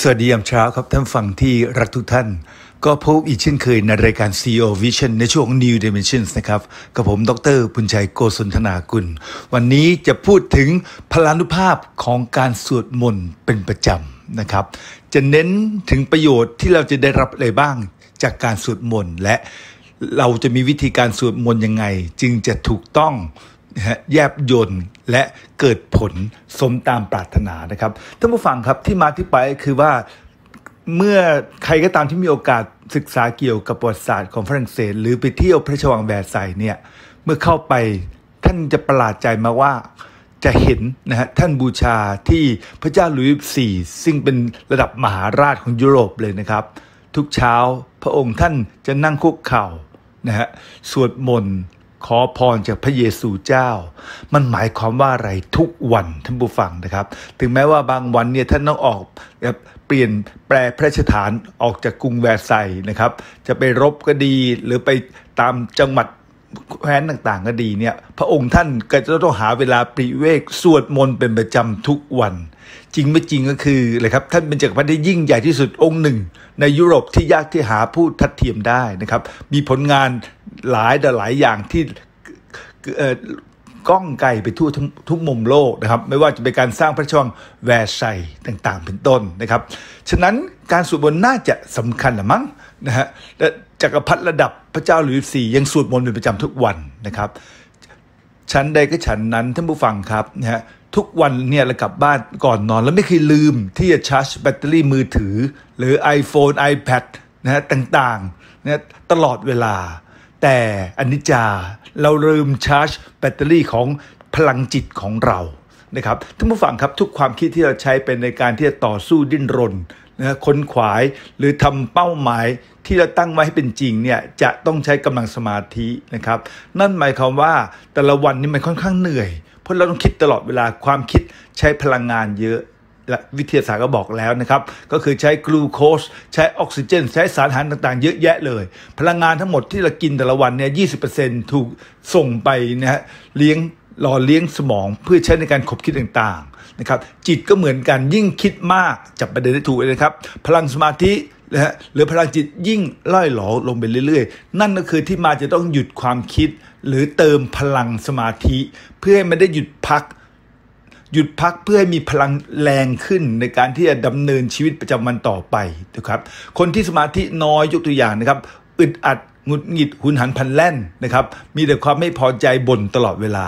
สวัสดียามเช้าครับ ท่านฟังที่รักทุกท่าน ก็พบอีกเช่นเคยในรายการ CEO Vision ในช่วง New Dimensions นะครับกับผมดรปุญชัยโกศลธนากุล วันนี้จะพูดถึงพลานุภาพของการสวดมนต์เป็นประจำนะครับ จะเน้นถึงประโยชน์ที่เราจะได้รับอะไรบ้างจากการสวดมนต์ และเราจะมีวิธีการสวดมนต์ยังไงจึงจะถูกต้องฮะแยบยนและเกิดผลสมตามปรารถนานะครับท่านผู้ฟังครับที่มาที่ไปคือว่าเมื่อใครก็ตามที่มีโอกาสศึกษาเกี่ยวกับประวัติศาสตร์ของฝรั่งเศส หรือไปเที่ยวพระราชวังแวร์ไซเนี่ย เมื่อเข้าไปท่านจะประหลาดใจมาว่า จะเห็นนะฮะท่านบูชาที่พระเจ้าหลุยส์สี่ซึ่งเป็นระดับมหาราชของยุโรปเลยนะครับ ทุกเช้าพระองค์ท่านจะนั่งคุกเข่านะฮะสวดมนต์ขอพรจากพระเยซูเจ้า มันหมายความว่าอะไรทุกวันท่านผู้ฟังนะครับ ถึงแม้ว่าบางวันเนี่ยท่านต้องออกเปลี่ยนแปลพระชฐานออกจากกรุงแวร์ไซน์นะครับ จะไปรบก็ดีหรือไปตามจังหวัดแคว้นต่างๆก็ดีเนี่ยพระองค์ท่านก็จะต้องหาเวลาปริเวกสวดมนต์เป็นประจำทุกวัน จริงไม่จริงก็คือเลยครับท่านเป็นจักรพรรดิที่ยิ่งใหญ่ที่สุดองค์หนึ่งในยุโรปที่ยากที่หาผู้ทัดเทียมได้นะครับ มีผลงานหลายแต่หลายอย่างที่ก้องไกลไปทั่วทุกมุมโลกนะครับ ไม่ว่าจะเป็นการสร้างพระช่องแวร์ไซต่าง ๆ เป็นต้นนะครับ ฉะนั้นการสวดมนต์น่าจะสำคัญละมั้งนะฮะและจักรพรรดิระดับพระเจ้าหลุยส์สี่ยังสวดมนต์เป็นประจำทุกวันนะครับ ชั้นใดก็ชั้นนั้น ท่านผู้ฟังครับนะฮะทุกวันเนี่ยเรากลับบ้านก่อนนอน แล้วไม่เคยลืมที่จะชาร์จแบตเตอรี่มือถือ หรือ iPhone iPad นะฮะต่างๆนะตลอดเวลา แต่อันนี้จาเราลืมชาร์จ แบตเตอรี่ของพลังจิตของเรานะครับท่านผู้ฟังครับ ทุกความคิดที่เราใช้เป็นในการที่จะต่อสู้ดิ้นรนนะค้นขวาย หรือทำเป้าหมายที่เราตั้งไว้ให้เป็นจริงเนี่ยจะต้องใช้กำลังสมาธินะครับนั่นหมายความว่าแต่ละวันนี้มันค่อนข้างเหนื่อยเพราะเราต้องคิดตลอดเวลาความคิดใช้พลังงานเยอะและวิทยาศาสตร์ก็บอกแล้วนะครับ ก็คือใช้กลูโคสใช้ออกซิเจนใช้สารอาหารต่างๆเยอะแยะเลย พลังงานทั้งหมดที่เรากินแต่ละวันเนี่ยยีถูกส่งไปนะฮะเลี้ยงหล่อเลี้ยงสมองเพื่อใช้ในการขบคิดต่างๆนะครับจิตก็เหมือนกันยิ่งคิดมากจับประเด็นได้ถูกเลยนะครับ พลังสมาธินะฮะหรือพลังจิตยิ่งล่อยหลอลงไปเรื่อย ๆ นั่นก็คือที่มาจะต้องหยุดความคิดหรือเติมพลังสมาธิ เพื่อให้มันได้หยุดพัก หยุดพักเพื่อให้มีพลังแรงขึ้นในการที่จะดำเนินชีวิตประจำวันต่อไปนะครับคนที่สมาธิน้อยยกตัวอย่างนะครับอึดอัดหงุดหงิดหุนหันพันแล่นนะครับ มีแต่ความไม่พอใจบ่นตลอดเวลา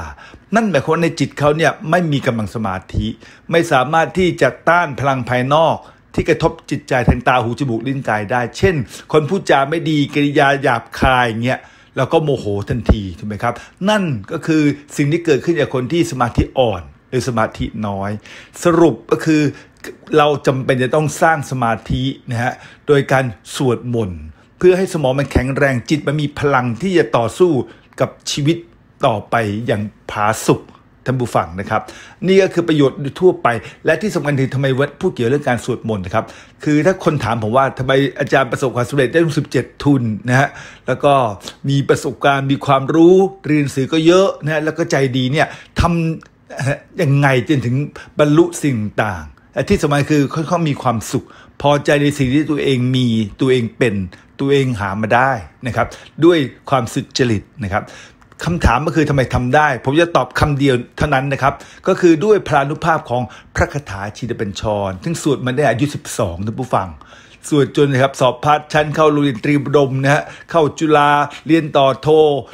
นั่นหมายความในจิตเขาเนี่ยไม่มีกำลังสมาธิ ไม่สามารถที่จะต้านพลังภายนอกที่กระทบจิตใจทางตาหูจมูกลิ้นกายได้ เช่น คนพูดจาไม่ดีกริยาหยาบคายเงี้ย แล้วก็โมโหทันทีถูกไหมครับ นั่นก็คือสิ่งที่เกิดขึ้นจากคนที่สมาธิอ่อน หรือสมาธิน้อย สรุปก็คือเราจำเป็นจะต้องสร้างสมาธินะฮะโดยการสวดมนต์เพื่อให้สมองมันแข็งแรงจิต มันมีพลังที่จะต่อสู้กับชีวิตต่อไปอย่างผาสุกท่านผู้ฟังนะครับ นี่ก็คือประโยชน์ทั่วไป และที่สำคัญคือทำไมวัดพูดเกี่ยวเรื่องการสวดมนต์นะครับคือถ้าคนถามผมว่าทำไมอาจารย์ประสบความสำเร็จได้ถึงสิบเจ็ดทุนนะฮะแล้วก็มีประสบการณ์มีความรู้เรียนสือก็เยอะนะแล้วก็ใจดีเนี่ยทำยังไงจนถึงบรรลุสิ่งต่าง ที่สำคัญคือค่อนข้างมีความสุข พอใจในสิ่งที่ตัวเองมีตัวเองเป็น ตัวเองหามาได้นะครับด้วยความสุจริตนะครับคำถามก็คือทำไมทำได้ ผมจะตอบคำเดียวเท่านั้นนะครับ ก็คือด้วยพลานุภาพของพระคาถาชีตเป็นชรทั้งสวดมันได้อายุ12ท่านผู้ฟังสวดจนนะครับสอบพัดชั้นเข้าโรงเรียนตรีบดมนะฮะเข้าจุฬาเรียนต่อโท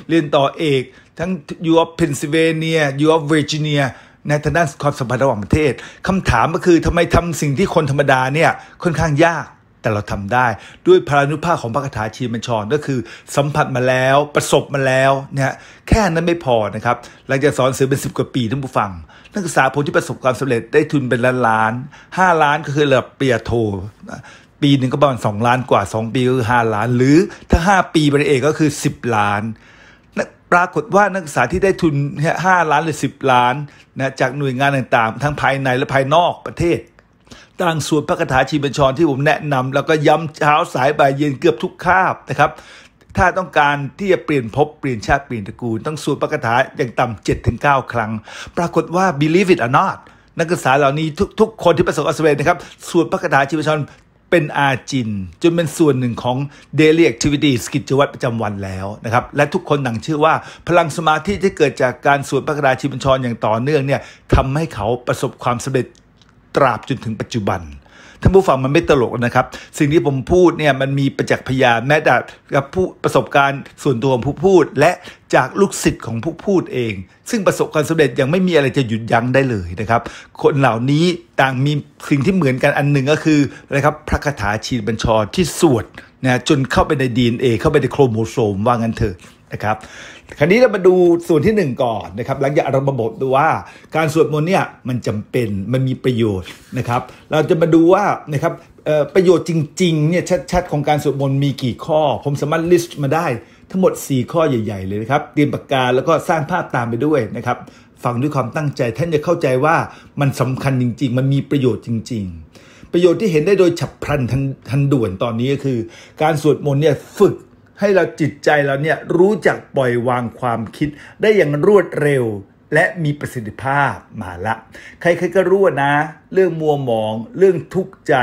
เรียนต่อเอก ทั้งยูออฟเพนซิลเวเนียยูออฟเวอร์จิเนีย ในทางด้านความสัมพันธ์ระหว่างประเทศคำถามก็คือทำไมทำสิ่งที่คนธรรมดาเนี่ยค่อนข้างยากแต่เราทำได้ด้วยพลานุภาพของพระคาถาชีมันชรก็คือสัมผัสมาแล้วประสบมาแล้วเนี่ยแค่นั้นไม่พอนะครับหลังจากสอนสือเป็น10กว่า ปีท่านผู้ฟัง นักศึกษาผมที่ประสบความสำเร็จได้ทุนเป็นล้านล้านห้าล้านก็คือระดับปริญญาโทปีหนึ่งก็ประมาณสองล้านกว่า 2 ปีก็คือห้าล้าน หรือถ้า 5 ปีบริเอกก็คือ 10 ล้านปรากฏว่านักศึกษาที่ได้ทุนห้าล้านหรือ 10 ล้านนะจากหน่วยงานต่างๆ ทั้งภายในและภายนอกประเทศั้งส่วนพระคาถาชีบัญชรที่ผมแนะนำ แล้วก็ย้ำเช้าสายบ่ายเย็นเกือบทุกคาบนะครับ ถ้าต้องการที่จะเปลี่ยนภพเปลี่ยนชาติเปลี่ยนตระกูล ต้องสวดพระคาถาอย่างต่ำเจ็ดถึงเก้าครั้ง ปรากฏว่า believe it or not นักศึกษาเหล่านี้ทุกทุกคนที่ประสบอัศวินะครับสวดพระคาถาชีวชนเป็นอาจิน จนเป็นส่วนหนึ่งของ daily a c t i v i t สกิจวัตรประจำวันแล้วนะครับและทุกคนหนังเชื่อว่า พลังสมาธิที่เกิดจากการสวดพระคาถาชีวชนอย่างต่อเนื่องเนี่ยทำให้เขาประสบความสำเร็จตราบจนถึงปัจจุบันท่านผู้ฟังมันไม่ตลกนะครับสิ่งที่ผมพูดเนี่ยมันมีประจักษ์พยานแม้แต่กับผู้ประสบการณ์ส่วนตัวของผู้พูดและจากลูกศิษย์ของผู้พูดเอง ซึ่งประสบารา์สำเร็จยังไม่มีอะไรจะหยุดยั้งได้เลยนะครับ คนเหล่านี้ต่างมีสิ่งที่เหมือนกันอันหนึ่งก็คือนะครับพระคาถาชีนบัญชรที่สวดนะจนเข้าไปใน DNA เข้าไปในโครโมโซมว่างั้นเถอะนะครับคราวนี้เรามาดูส่วนที่ 1 ก่อนนะครับหลังจากเราบบทดูว่าการสวดมนต์เนี่ยมันจำเป็นมันมีประโยชน์นะครับเราจะมาดูว่านะครับประโยชน์จริงๆเนี่ยชัด ๆ ของการสวดมนต์มีกี่ข้อผมสามารถลิสต์มาได้ ทั้งหมด 4 ข้อใหญ่ๆ เลยนะครับเตรียมปากกาแล้วก็สร้างภาพตามไปด้วยนะครับฟังด้วยความตั้งใจท่านจะเข้าใจว่ามันสำคัญจริงๆ มันมีประโยชน์จริง ๆ ประโยชน์ที่เห็นได้โดยฉับพลันทันด่วนตอนนี้ก็คือ การสวดมนต์เนี่ยฝึกให้เราจิตใจเราเนี่ยรู้จักปล่อยวางความคิดได้อย่างรวดเร็ว และมีประสิทธิภาพมาละ ใครๆก็รู้นะ เรื่องมัวหมอง เรื่องทุกข์ใจ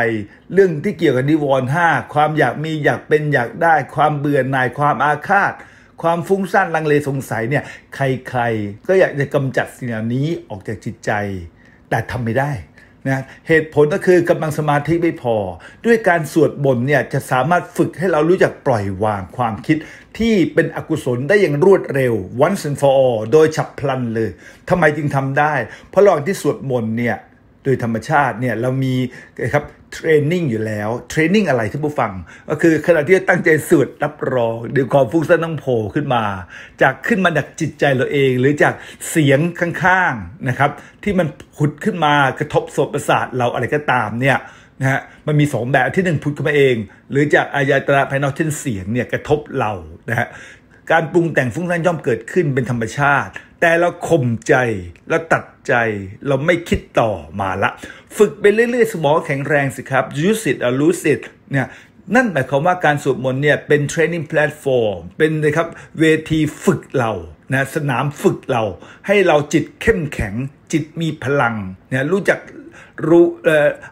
เรื่องที่เกี่ยวกับนิวรณ์ห้าความอยากมีอยากเป็นอยากได้ ความเบื่อหน่ายความอาฆาต ความฟุ้งซ่านลังเลสงสัยเนี่ย ใครๆ ก็อยากจะกำจัดสิ่งเหล่านี้ออกจากจิตใจ แต่ทำไม่ได้นะเหตุผลก็คือกำลังสมาธิไม่พอ ด้วยการสวดบนเนี่ยจะสามารถฝึกให้เรารู้จักปล่อยวางความคิด ที่เป็นอกุศลได้อย่างรวดเร็ว once and for all โดยฉับพลันเลยทำไมจึงทำได้ เพราะหลอกงที่สวดมนต์เนี่ยโดยธรรมชาติเนี่ยเรามีครับเทรนนิ่งอยู่แล้วเทรนนิ่งอะไรที่ผู้ฟัง ก็คือขณะที่ตั้งใจสวดรับรองดี๋ยความฟุ้งซ่านต้องโผล่ขึ้นมา จากขึ้นมาจากจิตใจเราเอง หรือจากเสียงข้างๆนะครับที่มันผุดขึ้นมากระทบสบประสาทเราอะไรก็ตามเนี่ยนะฮะมันมีสองแบบที่หนึ่งพุดขึ้นมาเอง หรือจากอายตระภายนอกเช่นเสียงเนี่ยกระทบเรานะฮะการปรุงแต่งฟุ้งซ่านย่อมเกิดขึ้นเป็นธรรมชาติแต่เราข่มใจเราตัดใจเราไม่คิดต่อมาละ ฝึกไปเรื่อย ๆ สมองแข็งแรงสิครับ use it or lose it เนี่ยนั่นหมายความว่าการสวดมนต์เนี่ยเป็น training platform เป็นนะครับเวทีฝึกเรานะสนามฝึกเรา ให้เราจิตเข้มแข็งจิตมีพลังเนี่ยรู้จักรู้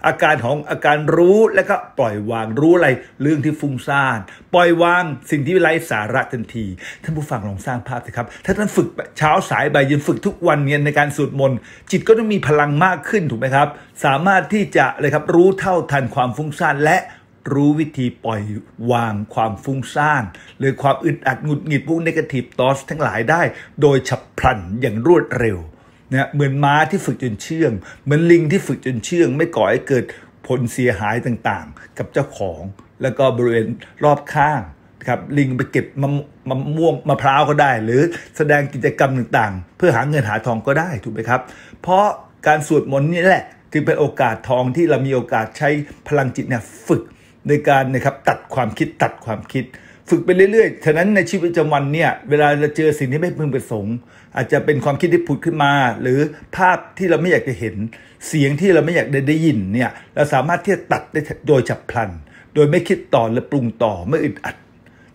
อาการของอาการรู้แล้วก็ปล่อยวางรู้อะไรเรื่องที่ฟุ้งซ่าน ปล่อยวางสิ่งที่ไร้สาระทันทีท่านผู้ฟังลองสร้างภาพสิครับถ้าท่านฝึกเช้าสายบ่ายเย็นฝึกทุกวันเนี่ยในการสวดมนต์จิตก็ต้องมีพลังมากขึ้นถูกไหมครับสามารถที่จะเลยครับรู้เท่าทันความฟุ้งซ่านและรู้วิธีปล่อยวางความฟุ้งซ่าน หรือความอึดอัดหงุดหงิดพวกนกาทีฟตอสทั้งหลายได้ โดยฉับพลันอย่างรวดเร็วนะเหมือนม้าที่ฝึกจนเชื่อง เหมือนลิงที่ฝึกจนเชื่องไม่ก่อให้เกิดผลเสียหายต่างๆ กับเจ้าของ แล้วก็บริเวณรอบข้างครับลิงไปเก็บมะมะม่วงมะพร้าวก็ได้ หรือแสดงกิจกรรมต่างๆ เพื่อหาเงินหาทองก็ได้ถูกไหมครับ เพราะการสวดมนต์นี่แหละคือเป็นโอกาสทองที่เรามีโอกาสใช้พลังจิตเนี่ยฝึกในการนะครับตัดความคิดตัดความคิดฝึกไปเรื่อยๆฉะนั้นในชีวิตประจำวันเนี่ย เวลาเราเจอสิ่งที่ไม่พึงประสงค์ อาจจะเป็นความคิดที่ผุดขึ้นมา หรือภาพที่เราไม่อยากจะเห็น เสียงที่เราไม่อยากได้ได้ยินเนี่ย เราสามารถที่จะตัดได้โดยฉับพลัน โดยไม่คิดต่อและปรุงต่อไม่อึดอัด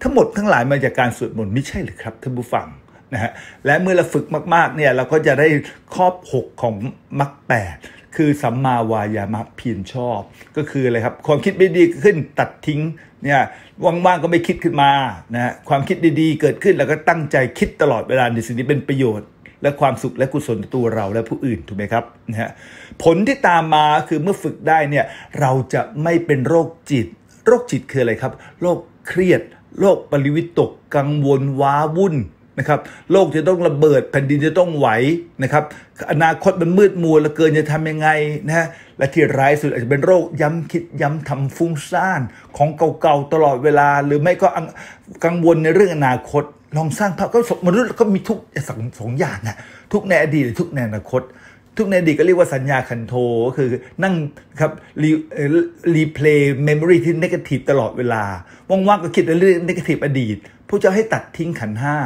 ทั้งหมดทั้งหลายมาจากการสวดมนต์ไม่ใช่หรือครับท่านผู้ฟังนะฮะ และเมื่อเราฝึกมากๆ เนี่ยเราก็จะได้ครอบ 6 ของมรรคแปดคือสัมมาวายามะเพียรชอบก็คืออะไรครับ ความคิดไม่ดีขึ้นตัดทิ้งเนี่ยว่างๆก็ไม่คิดขึ้นมานะความคิดดีๆ เกิดขึ้นแล้วก็ตั้งใจคิดตลอดเวลาในสิ่งที่เป็นประโยชน์และความสุขและกุศลตัวเราและผู้อื่นถูกไหมครับนะฮะผลที่ตามมาคือเมื่อฝึกได้เนี่ยเราจะไม่เป็นโรคจิต โรคจิตคืออะไรครับโรคเครียดโรคปริวิตกกังวลว้าวุ่นนะครับโลกจะต้องระเบิดแผ่นดินจะต้องไหวนะครับอนาคตมันมืดมัวละเกินจะทำยังไงนะฮะและที่ร้ายสุดอาจจะเป็นโรคย้ำคิด ย้ำทำฟุ้งซ่าน ของเก่าๆตลอดเวลา หรือไม่ก็กังวลในเรื่องอนาคต ลองสร้างภาพก็มนุษย์ก็มีทุกสองสองอย่างนะทุกในอดีต ทุกในอนาคต ทุกในอดีตก็เรียกว่าสัญญาคันโทก็คือนั่ง ครับรีรีเพลย์เมมโมรีที่นกาทีฟตลอดเวลาว่างๆก็คิดเรื่องนกาทีฟอดีตพระเจ้าให้ตัดทิ้งขันห้า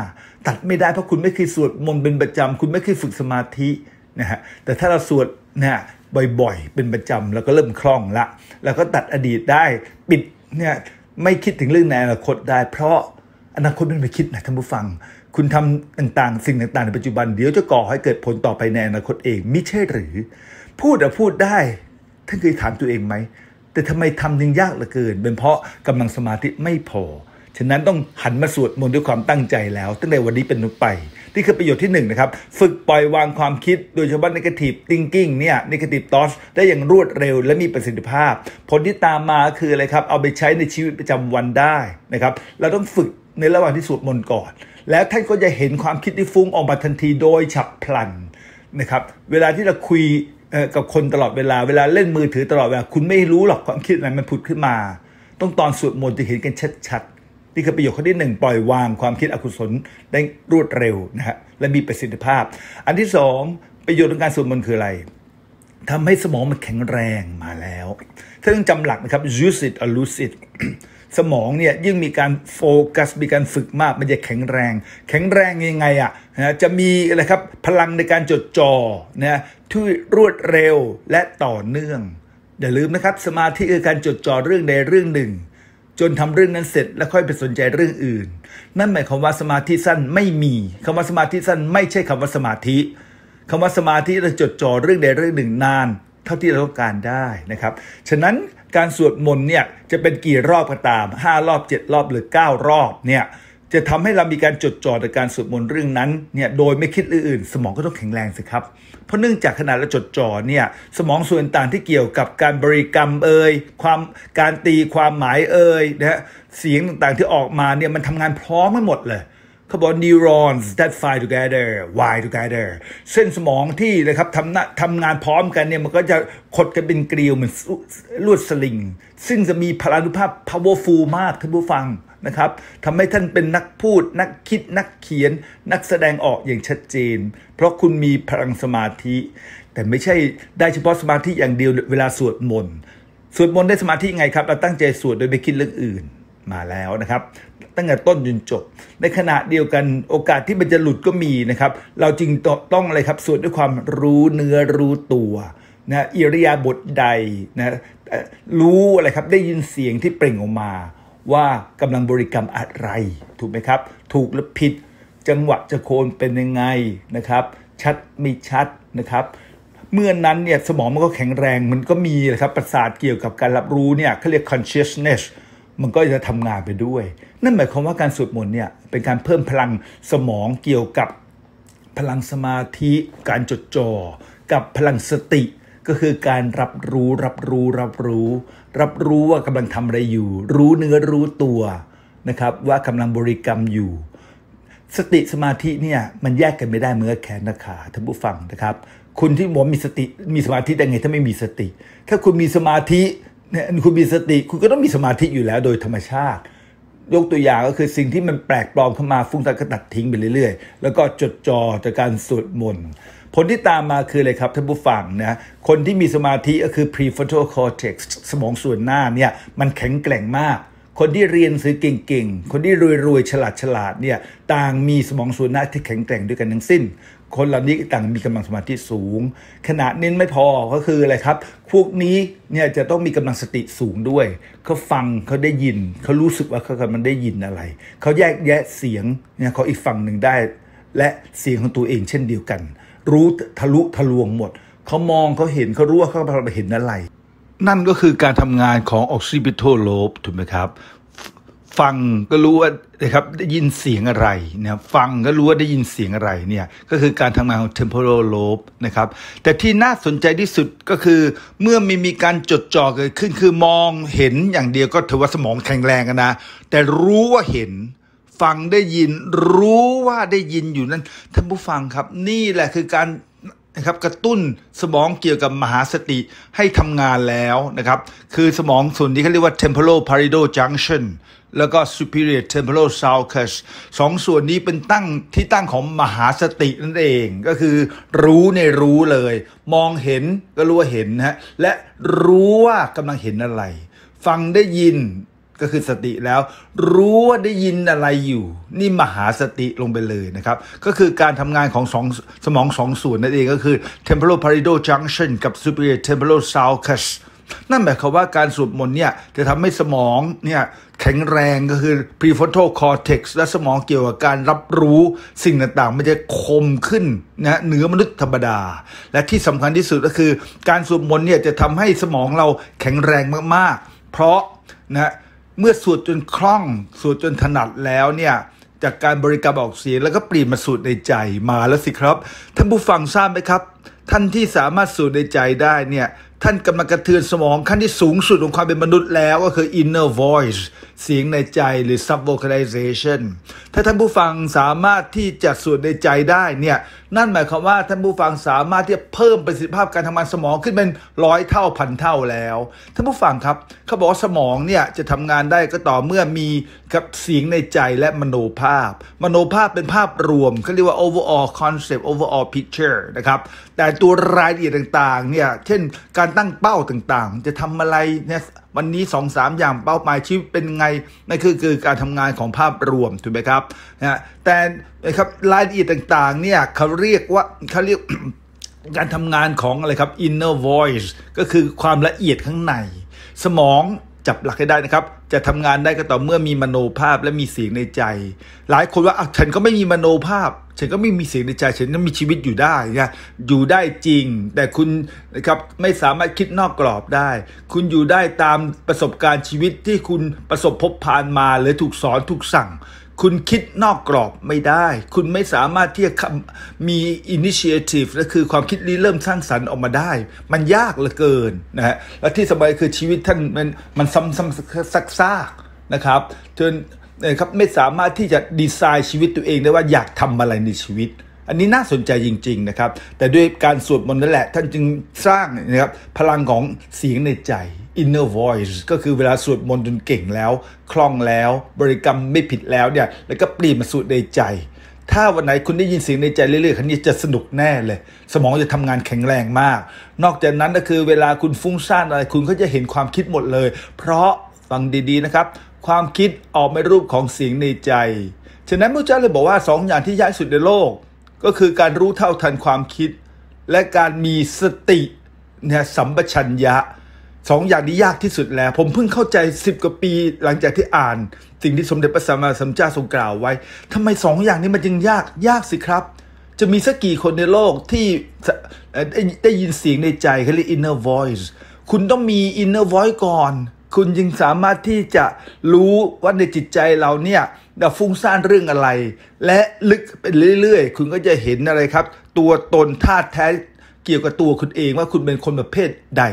ตัดไม่ได้ เพราะคุณไม่เคยสวดมนต์เป็นประจำคุณไม่เคยฝึกสมาธินะฮะแต่ถ้าเราสวดนะฮะบ่อยๆ เป็นประจำแล้วก็เริ่มคล่องละ แล้วก็ตัดอดีตได้ปิดเนี่ยไม่คิดถึงเรื่องในอนาคตได้เพราะอนาคตมันไปคิดนะท่านผู้ฟัง คุณทำต่างๆ สิ่งต่างๆ ในปัจจุบันเดี๋ยวจะก่อให้เกิดผลต่อไปในอนาคตเอง มิใช่หรือ พูดอะพูดได้ท่านเคยถามตัวเองไหมแต่ทำไมทำยังยากเหลือเกิน เป็นเพราะกำลังสมาธิไม่พอฉะนั้นต้องหันมาสวดมนต์ด้วยความตั้งใจแล้ว ตั้งแต่วันนี้เป็นต้นไปนี่คือประโยชน์ที่1นนะครับ ฝึกปล่อยวางความคิดโดยเฉพาะในกระถิบ h ิงกิ้งเนี่ยในกระถิบ h อสได้อย่างรวดเร็วและมีประสิทธิภาพ ผลที่ตามมาคืออะไรครับ เอาไปใช้ในชีวิตประจำวันได้นะครับ เราต้องฝึกในระหว่างที่สวดมนต์ก่อน แล้วท่านก็จะเห็นความคิดที่ฟุ้งออกมาทันทีโดยฉับพลันนะครับ เวลาที่เราคุยกับคนตลอดเวลา เวลาเล่นมือถือตลอดเวลา คุณไม่รู้หรอกความคิดอะไรมันผุดขึ้นมา ต้องตอนสวดมนต์จะเห็นกันชัดนี่คือประโยชน์ข้อที่ 1 ปล่อยวางความคิดอกุศลได้รวดเร็วนะฮะและมีประสิทธิภาพ อันที่ 2 ประโยชน์ของการสวดมนต์คืออะไรทำให้สมองมันแข็งแรงมาแล้วถ้าต้องจำหลักนะครับ use it or lose it สมองเนี่ยยิ่งมีการโฟกัสมีการฝึกมากมันจะแข็งแรง แข็งแรงยังไงอะ่ะจะมีอะไรครับพลังในการจดจอ่อนะที่รวดเร็วและต่อเนื่อง อย่าลืมนะครับ สมาธิคือการจดจ่อเรื่องใดเรื่องหนึ่งจนทำเรื่องนั้นเสร็จแล้วค่อยไปสนใจเรื่องอื่น นั่นหมายความว่าสมาธิสั้นไม่มีคำว่าสมาธิสั้น ไม่ใช่คำว่าสมาธิ คำว่าสมาธิเราจดจ่อเรื่องใดเรื่องหนึ่งนาน เท่าที่เราต้องการได้นะครับ ฉะนั้นการสวดมนต์เนี่ยจะเป็นกี่รอบก็ตาม 5 รอบ 7 รอบหรือ 9 รอบเนี่ยจะทำให้เรามีการจดจ่อต่อการสวดมนต์เรื่องนั้นเนี่ยโดยไม่คิดเรื่องอื่น สมองก็ต้องแข็งแรงสิครับ เพราะเนื่องจากขนาดเราจดจ่อเนี่ยสมองส่วนต่างที่เกี่ยวกับการบริกรรมเอ่ยความการตีความหมายเอ่ยนะฮะเสียงต่างๆที่ออกมาเนี่ยมันทำงานพร้อมกันหมดเลย เขาบอก neurons that fire together wire together เส้นสมองที่นะครับทำทำงานพร้อมกันเนี่ยมันก็จะขดกันเป็นเกลียวเหมือนลวดสลิงซึ่งจะมีพลานุภาพ powerful มากท่านผู้ฟังนะครับทำให้ท่านเป็นนักพูด นักคิดนักเขียน นักแสดงออกอย่างชัดเจนเพราะคุณมีพลังสมาธิ แต่ไม่ใช่ได้เฉพาะสมาธิอย่างเดียวเวลาสวดมนต์สวดมนต์ได้สมาธิไงครับ เราตั้งใจสวดโดยไปคิดเรื่องอื่นมาแล้วนะครับ ตั้งแต่ต้นจนจบ ในขณะเดียวกันโอกาสที่มันจะหลุดก็มีนะครับ เราจึงต้องอะไรครับสวดด้วยความรู้เนื้อรู้ตัวนะอิริยาบถใดนะรู้อะไรครับได้ยินเสียงที่เปล่งออกมาว่ากำลังบริกรรมอะไรถูกไหมครับ ถูกหรือผิด จังหวะจะโคนเป็นยังไงนะครับ ชัดมีชัดนะครับ เมื่อนั้นเนี่ยสมองมันก็แข็งแรงมันก็มีนะครับประสาทเกี่ยวกับการรับรู้เนี่ยเขาเรียก consciousness มันก็จะทำงานไปด้วย นั่นหมายความว่าการสวดมนต์เนี่ยเป็นการเพิ่มพลังสมองเกี่ยวกับ พลังสมาธิการจดจอ่อ กับพลังสติก็คือการรับรู้ รับรู้รับรู้รับรู้ว่ากำลังทำอะไรอยู่ รู้เนื้อรู้ตัวนะครับว่ากำลังบริกรรมอยู่ สติสมาธิเนี่ยมันแยกกันไม่ได้เมื่อแขนนะขาท่านผู้ฟังนะครับคุณที่ผมมีสติมีสมาธิได้ไงถ้าไม่มีสติ ถ้าคุณมีสมาธิเนี่ยคุณมีสติ คุณก็ต้องมีสมาธิอยู่แล้วโดยธรรมชาติ ยกตัวอย่างก็คือสิ่งที่มันแปลกปลอมเข้ามาฟุ้งซ่านก็ตัดทิ้งไปเรื่อยๆ แล้วก็จดจ่อจากการสวดมนต์ผลที่ตามมาคืออะไรครับท่านผู้ฟังนะคนที่มีสมาธิก็คือ prefrontal cortex สมองส่วนหน้าเนี่ยมันแข็งแกร่งมาก คนที่เรียนซื้อเก่งๆ คนที่รวยๆฉลาดฉลาดเนี่ยต่างมีสมองส่วนหน้าที่แข็งแกร่งด้วยกันทั้งสิ้น คนเหล่านี้ต่างมีกำลังสมาธิสูงขนาดน้้ไม่พอก็คืออะไรครับพวกนี้เนี่ยจะต้องมีกำลังสติสูงด้วยเขาฟังเขาได้ยิน เขารู้สึกว่าเขากำลังได้ยินอะไรเขาแยกแยะเสียงเนี่ยเขาอีกฝั่งหนึ่งได้ และเสียงของตัวเองเช่นเดียวกันรู้ทะลุทะลวงหมด เขามองเขาเห็นเขารู้ว่าเขาไปเห็นอะไร นั่นก็คือการทำงานของออกซิบิโทโลบถูกไหมครับ ฟังก็รู้ว่า นะครับ ได้ยินเสียงอะไรเนี่ยฟังก็รู้ว่าได้ยินเสียงอะไร เนี่ย ก็คือการทำงานของ temporal lobe นะครับ แต่ที่น่าสนใจที่สุดก็คือ เมื่อมีมีการจดจ่อเกิดขึ้น คือมองเห็นอย่างเดียวก็ถือว่าสมองแข็งแรงกันนะ แต่รู้ว่าเห็นฟังได้ยินรู้ว่าได้ยินอยู่นั้น ท่านผู้ฟังครับนี่แหละคือการนะครับกระตุ้นสมองเกี่ยวกับมหาสติให้ทำงานแล้วนะครับ คือสมองส่วนนี้เขาเรียกว่า temporal parietal junction แล้วก็ superior temporal sulcus สองส่วนนี้เป็นตั้งที่ตั้งของมหาสตินั่นเองก็คือรู้ในรู้เลย มองเห็นก็รู้ว่าเห็นฮะและรู้ว่ากำลังเห็นอะไร ฟังได้ยินก็คือสติแล้วรู้ว่าได้ยินอะไรอยู่ นี่มหาสติลงไปเลยนะครับ ก็คือการทำงานของสองสมองสองส่วนนั่นเองก็คือ temporal parietal junction กับ superior temporal sulcus นั่นหมายความว่าการสวดมนต์เนี่ย จะทำให้สมองเนี่ยแข็งแรงก็คือ prefrontal cortex และสมองเกี่ยวกับการรับรู้สิ่งต่างๆมันจะคมขึ้นนะเหนือมนุษย์ธรรมดา และที่สำคัญที่สุดก็คือ การสวดมนต์เนี่ยจะทำให้สมองเราแข็งแรงมากๆเพราะนะเมื่อสวดจนคล่องสวดจนถนัดแล้วเนี่ย จากการบริกรรมออกเสียง แล้วก็เปลี่ยนมาสูตรในใจมาแล้วสิครับ ท่านผู้ฟังทราบไหมครับ ท่านที่สามารถสูตรในใจได้เนี่ยท่านกำลังกระเทือนสมองขั้นที่สูงสุดของความเป็นมนุษย์แล้วก็คือ inner voice เสียงในใจหรือ sub vocalization ถ้าท่านผู้ฟังสามารถที่จะสวดในใจได้เนี่ยนั่นหมายความว่าท่านผู้ฟังสามารถที่จะเพิ่มประสิทธิภาพการทำงานสมองขึ้นเป็นร้อยเท่าพันเท่าแล้ว ท่านผู้ฟังครับ เขาบอกว่าสมองเนี่ยจะทำงานได้ก็ต่อเมื่อมีกับเสียงในใจและมโนภาพ มโนภาพเป็นภาพรวมเขาเรียกว่า overall concept overall picture นะครับแต่ตัวรายละเอียดต่างๆเนี่ยเช่น การการตั้งเป้าต่าง ๆ จะทำอะไรเนี่ยวันนี้2อสาอย่างเป้าหมายชีวิตเป็นไงนั่นคือคือการทำงานของภาพรวมถูกไหมครับนะแต่นะครับรายละเอียดต่างๆเนี่ยเขาเรียกว่าเขาเรียกการทำงานของอะไรครับ inner voice ก็คือความละเอียดข้างใน สมองจับหลักให้ได้นะครับจะทำงานได้ก็ต่อเมื่อมีมโนภาพและมีเสียงในใจ หลายคนว่าอ้าวฉันก็ไม่มีมโนภาพ ฉันก็ไม่มีเสียงในใจฉันก็มีชีวิตอยู่ได้นะอยู่ได้จริง แต่คุณนะครับไม่สามารถคิดนอกกรอบได้ คุณอยู่ได้ตามประสบการณ์ชีวิตที่คุณประสบพบผ่านมาหรือถูกสอนถูกสั่งคุณคิดนอกกรอบไม่ได้ คุณไม่สามารถที่จะมีอินิเชทีฟและคือความคิดริเริ่มสร้างสรรค์ออกมาได้ มันยากเหลือเกินนะฮะและที่สบายคือชีวิตท่านมันมันซ้ำซ้ำซักซากนะครับจนนะครับ ไม่สามารถที่จะดีไซน์ชีวิตตัวเองได้ว่าอยากทำอะไรในชีวิตอันนี้น่าสนใจจริงๆนะครับ แต่ด้วยการสวดมนต์นั่นแหละ ท่านจึงสร้างนะครับพลังของเสียงในใจ inner voice ก็คือเวลาสวดมนต์จนเก่งแล้ว คล่องแล้ว บริกรรมไม่ผิดแล้วเนี่ย แล้วก็เปลี่ยนมาสวดในใจ ถ้าวันไหนคุณได้ยินเสียงในใจเรื่อยๆ คันนี้จะสนุกแน่เลย สมองจะทำงานแข็งแรงมาก นอกจากนั้นก็คือเวลาคุณฟุ้งซ่านอะไรคุณก็จะเห็นความคิดหมดเลย เพราะฟังดีๆนะครับความคิดออกมารูปของเสียงในใจ ฉะนั้นพระเจ้าเลยบอกว่า2ออย่างที่ยากสุดในโลกก็คือการรู้เท่าทันความคิด และการมีสตินะสัมปชัญญะสองอย่างนี้ยากที่สุดแล้ว ผมเพิ่งเข้าใจสิบกว่าปีหลังจากที่อ่าน สิ่งที่สมเด็จพระสัมมาสัมพุทธเจ้าทรงกล่าวไว้ ทำไมสองอย่างนี้มันจึงยากยากสิครับ จะมีสักกี่คนในโลกที่ได้ได้ยินเสียงในใจเขาเรียก inner voice คุณต้องมี inner voice ก่อน คุณจึงสามารถที่จะรู้ว่าในจิตใจเราเนี่ยดัฟุ้งซ่านเรื่องอะไร และลึก ไปเรื่อยๆ คุณก็จะเห็นอะไรครับ ตัวตนธาตุแท้ เกี่ยวกับตัวคุณเองว่าคุณเป็นคนประเภทใด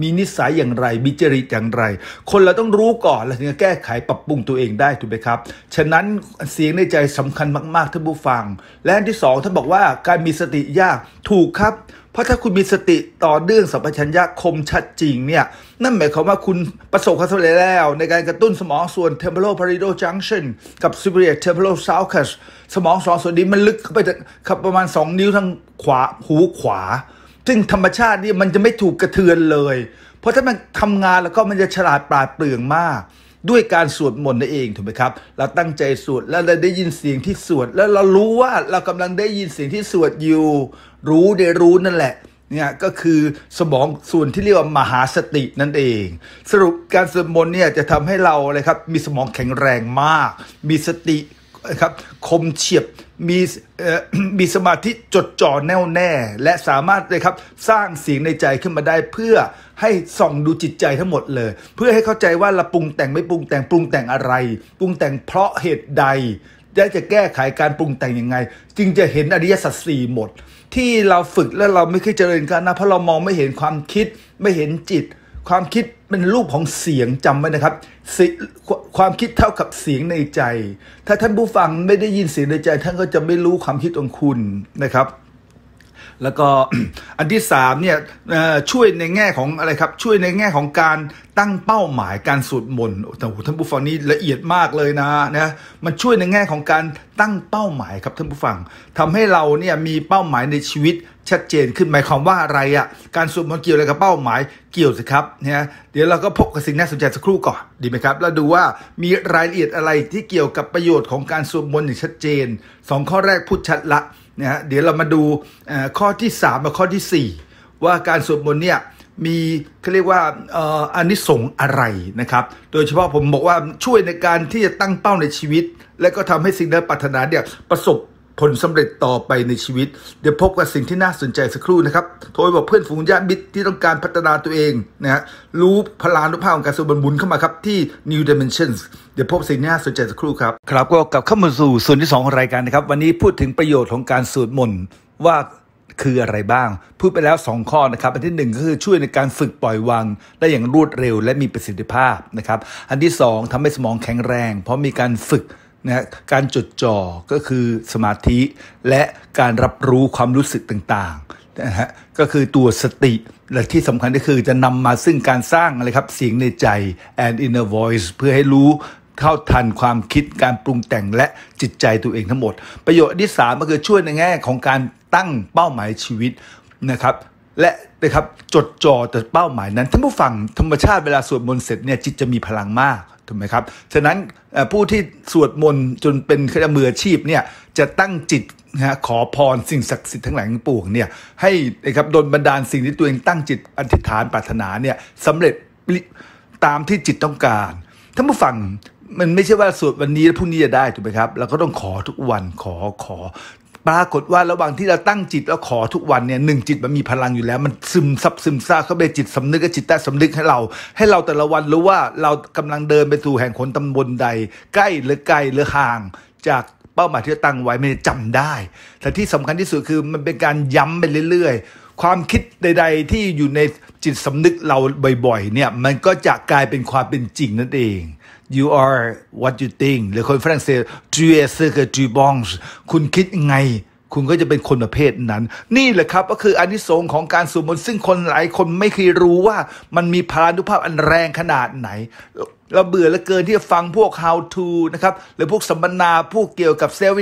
มีนิสัยอย่างไร มีจริตอย่างไร คนเราต้องรู้ก่อน แล้วถึงจะแก้ไขปรับปรุงตัวเองได้ถูกไหมครับฉะนั้นเสียงในใจสำคัญมาก ๆท่านผู้ฟัง และที่สองท่านบอกว่าการมีสติยากถูกครับเพราะถ้าคุณมีสติต่อเรื่องสัมปชัญญะคมชัดจริงเนี่ย นั่นหมายความว่าคุณประสบความสำเร็จแล้ว ในการกระตุ้นสมองส่วน temporal parietal junction กับ superior temporal sulcus สมองสองส่วนนี้มันลึกเข้าไปขับประมาณ 2 นิ้วทางขวาหูขวา ซึ่งธรรมชาตินี่มันจะไม่ถูกกระเทือนเลย เพราะถ้ามันทำงานแล้วก็มันจะฉลาดปราดเปรื่องมาก ด้วยการสวดมนต์นั่นเองถูกไหมครับเราตั้งใจสวดแล้วเราได้ยินเสียงที่สวดแล้วเรารู้ว่าเรากำลังได้ยินเสียงที่สวดอยู่รู้ได้รู้นั่นแหละเนี่ยก็คือสมองส่วนที่เรียกว่ามหาสตินั่นเอง สรุปการสวดมนต์เนี่ยจะทำให้เราเลยครับ มีสมองแข็งแรงมาก มีสติครับคมเฉียบ มีมีสมาธิจดจ่อแน่วแน่และสามารถเลยครับสร้างเสียงในใจขึ้นมาได้เพื่อให้ส่องดูจิตใจทั้งหมดเลย เพื่อให้เข้าใจว่าเราปรุงแต่งไม่ปรุงแต่งปรุงแต่งอะไรปรุงแต่งเพราะเหตุใดจะจะแก้ไขการปรุงแต่งยังไง จึงจะเห็นอริยสัจสี่หมด ที่เราฝึกและเราไม่เคยเจริญกันนะเพราะเรามองไม่เห็นความคิดไม่เห็นจิต ความคิดเป็นรูปของเสียงจำไว้นะครับความคิดเท่ากับเสียงในใจ ถ้าท่านผู้ฟังไม่ได้ยินเสียงในใจท่านก็จะไม่รู้ความคิดของคุณนะครับแล้วก็อันที่3เนี่ยช่วยในแง่ของอะไรครับช่วยในแง่ของการตั้งเป้าหมายการสวดมนต์แต่ท่านผู้ฟังนี่ละเอียดมากเลยนะนะ มันช่วยในแง่ของการตั้งเป้าหมายครับท่านผู้ฟัง ทำให้เราเนี่ยมีเป้าหมายในชีวิตชัดเจน ขึ้นหมายความว่าอะไรอะ่ะการสวดมนต์เกี่ยวอะไรกับเป้าหมายเกี่ยวสิครับเนี่ยเดี๋ยวเราก็พบกับสิ่งน่าสนใจสักครู่ก่อนดีไหมครับแล้วดูว่ามีรายละเอียดอะไรที่เกี่ยวกับประโยชน์ของการสวดมนต์อย่างชัดเจน 2 ข้อแรกพูดชัดละนะฮะเดี๋ยวเรามาดูข้อที่ 3 มาข้อที่ 4 ว่าการสวดมนต์เนี่ยมีเขาเรียกว่าอานิสงส์อะไรนะครับ โดยเฉพาะผมบอกว่าช่วยในการที่จะตั้งเป้าในชีวิต และก็ทำให้สิ่งที่ปรารถนาเนี่ยประสบผลสำเร็จต่อไปในชีวิต เดี๋ยวพบกับสิ่งที่น่าสนใจสักครู่นะครับ โทรบอกเพื่อนฝูงญาติมิตรที่ต้องการพัฒนาตัวเองนะฮะรู้พลานุภาพของการสูบบุญเข้ามาครับที่ New Dimensions เดี๋ยวพบสิ่งที่น่าสนใจสักครู่ครับครับก็กลับเข้ามาสู่ส่วนที่2ของรายการนะครับ วันนี้พูดถึงประโยชน์ของการสวดมนต์ว่าคืออะไรบ้าง พูดไปแล้ว2ข้อนะครับ อันที่ 1 ก็คือช่วยในการฝึกปล่อยวางได้อย่างรวดเร็ว และมีประสิทธิภาพนะครับอันที่ 2 ทำให้สมองแข็งแรง เพราะมีการฝึกนะการจดจ่อก็คือสมาธิ และการรับรู้ความรู้สึกต่างๆนะฮะก็คือตัวสติและที่สำคัญก็คือจะนำมาซึ่งการสร้างอะไรครับเสียงในใจ and inner voice เพื่อให้รู้เข้าทันความคิดการปรุงแต่งและจิตใจตัวเองทั้งหมด ประโยชน์ที่สามก็คือช่วยในแง่ของการตั้งเป้าหมายชีวิตนะครับและนะครับจดจ่อแต่เป้าหมายนั้นท่านผู้ฟังธรรมชาติเวลาสวดมนต์เสร็จเนี่ยจิตจะมีพลังมากถูกไหมครับ ฉะนั้นผู้ที่สวดมนต์จนเป็นขมืออาชีพเนี่ยจะตั้งจิตนะขอพรสิ่งศักดิ์สิทธิ์ทั้งหลายทั้งปวงเนี่ยให้นะครับดลบันดาลสิ่งที่ตัวเองตั้งจิตอธิษฐานปรารถนาเนี่ยสำเร็จตามที่จิตต้องการท่านผู้ฟังมันไม่ใช่ว่าสวดวันนี้แล้วพรุ่งนี้จะได้ถูกไหมครับเราก็ต้องขอทุกวันขอขอปรากฏว่าระหว่างที่เราตั้งจิตแล้วขอทุกวันเนี่ยหนึ่งจิตมันมีพลังอยู่แล้ว มันซึมซับซึมซาเข้าไปจิตสำนึกกับจิตใต้สำนึกให้เรา ให้เราแต่ละวันรู้ว่าเรากำลังเดินไปสู่แห่งคนตำบลใด ใกล้หรือไกลหรือห่าง จากเป้าหมายที่ตั้งไว้ไม่จำได้ แต่ที่สำคัญที่สุดคือมันเป็นการย้ำไปเรื่อยๆความคิดใด ๆ ที่อยู่ในจิตสำนึกเราบ่อย ๆ เนี่ย มันก็จะกลายเป็นความเป็นจริงนั่นเอง you are what you think หรือคนฝรั่งเศส tu es ce que tu penses คุณคิดไงคุณก็จะเป็นคนประเภทนั้น นี่แหละครับก็คืออานิสงค์ของการสวดมนต์ซึ่งคนหลายคนไม่เคยรู้ว่ามันมีพลานุภาพอันแรงขนาดไหนเราเบื่อและเกินที่จะฟังพวก how to นะครับหรือพวกสัมมนาพวกเกี่ยวกับ self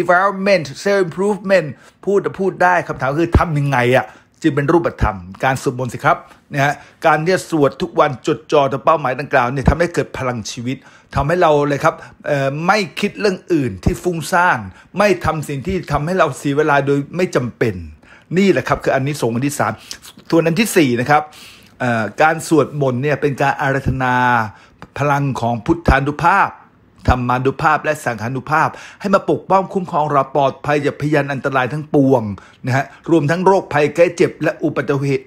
development self improvement พูดพูดได้คำถามคือทำยังไงอ่ะจึงเป็นรูปธรรมการสวดมนต์สิครับนะฮะการที่สวดทุกวันจดจ่อต่อเป้าหมายดังกล่าวเนี่ยทำให้เกิดพลังชีวิตทำให้เราเลยครับไม่คิดเรื่องอื่นที่ฟุ้งซ่านไม่ทำสิ่งที่ทำให้เราเสียเวลาโดยไม่จำเป็นนี่แหละครับคืออันนี้ส่งอันที่สามส่วนอันที่สี่นะครับการสวดมนต์เนี่ยเป็นการอาราธนาพลังของพุทธานุภาพธรรมานุภาพและสังขานุภาพ ให้มาปกป้องคุ้มครองเราปลอดภัยจากพยานอันตรายทั้งปวงนะฮะรวมทั้งโรคภัยแก้เจ็บและอุปัติเหตุ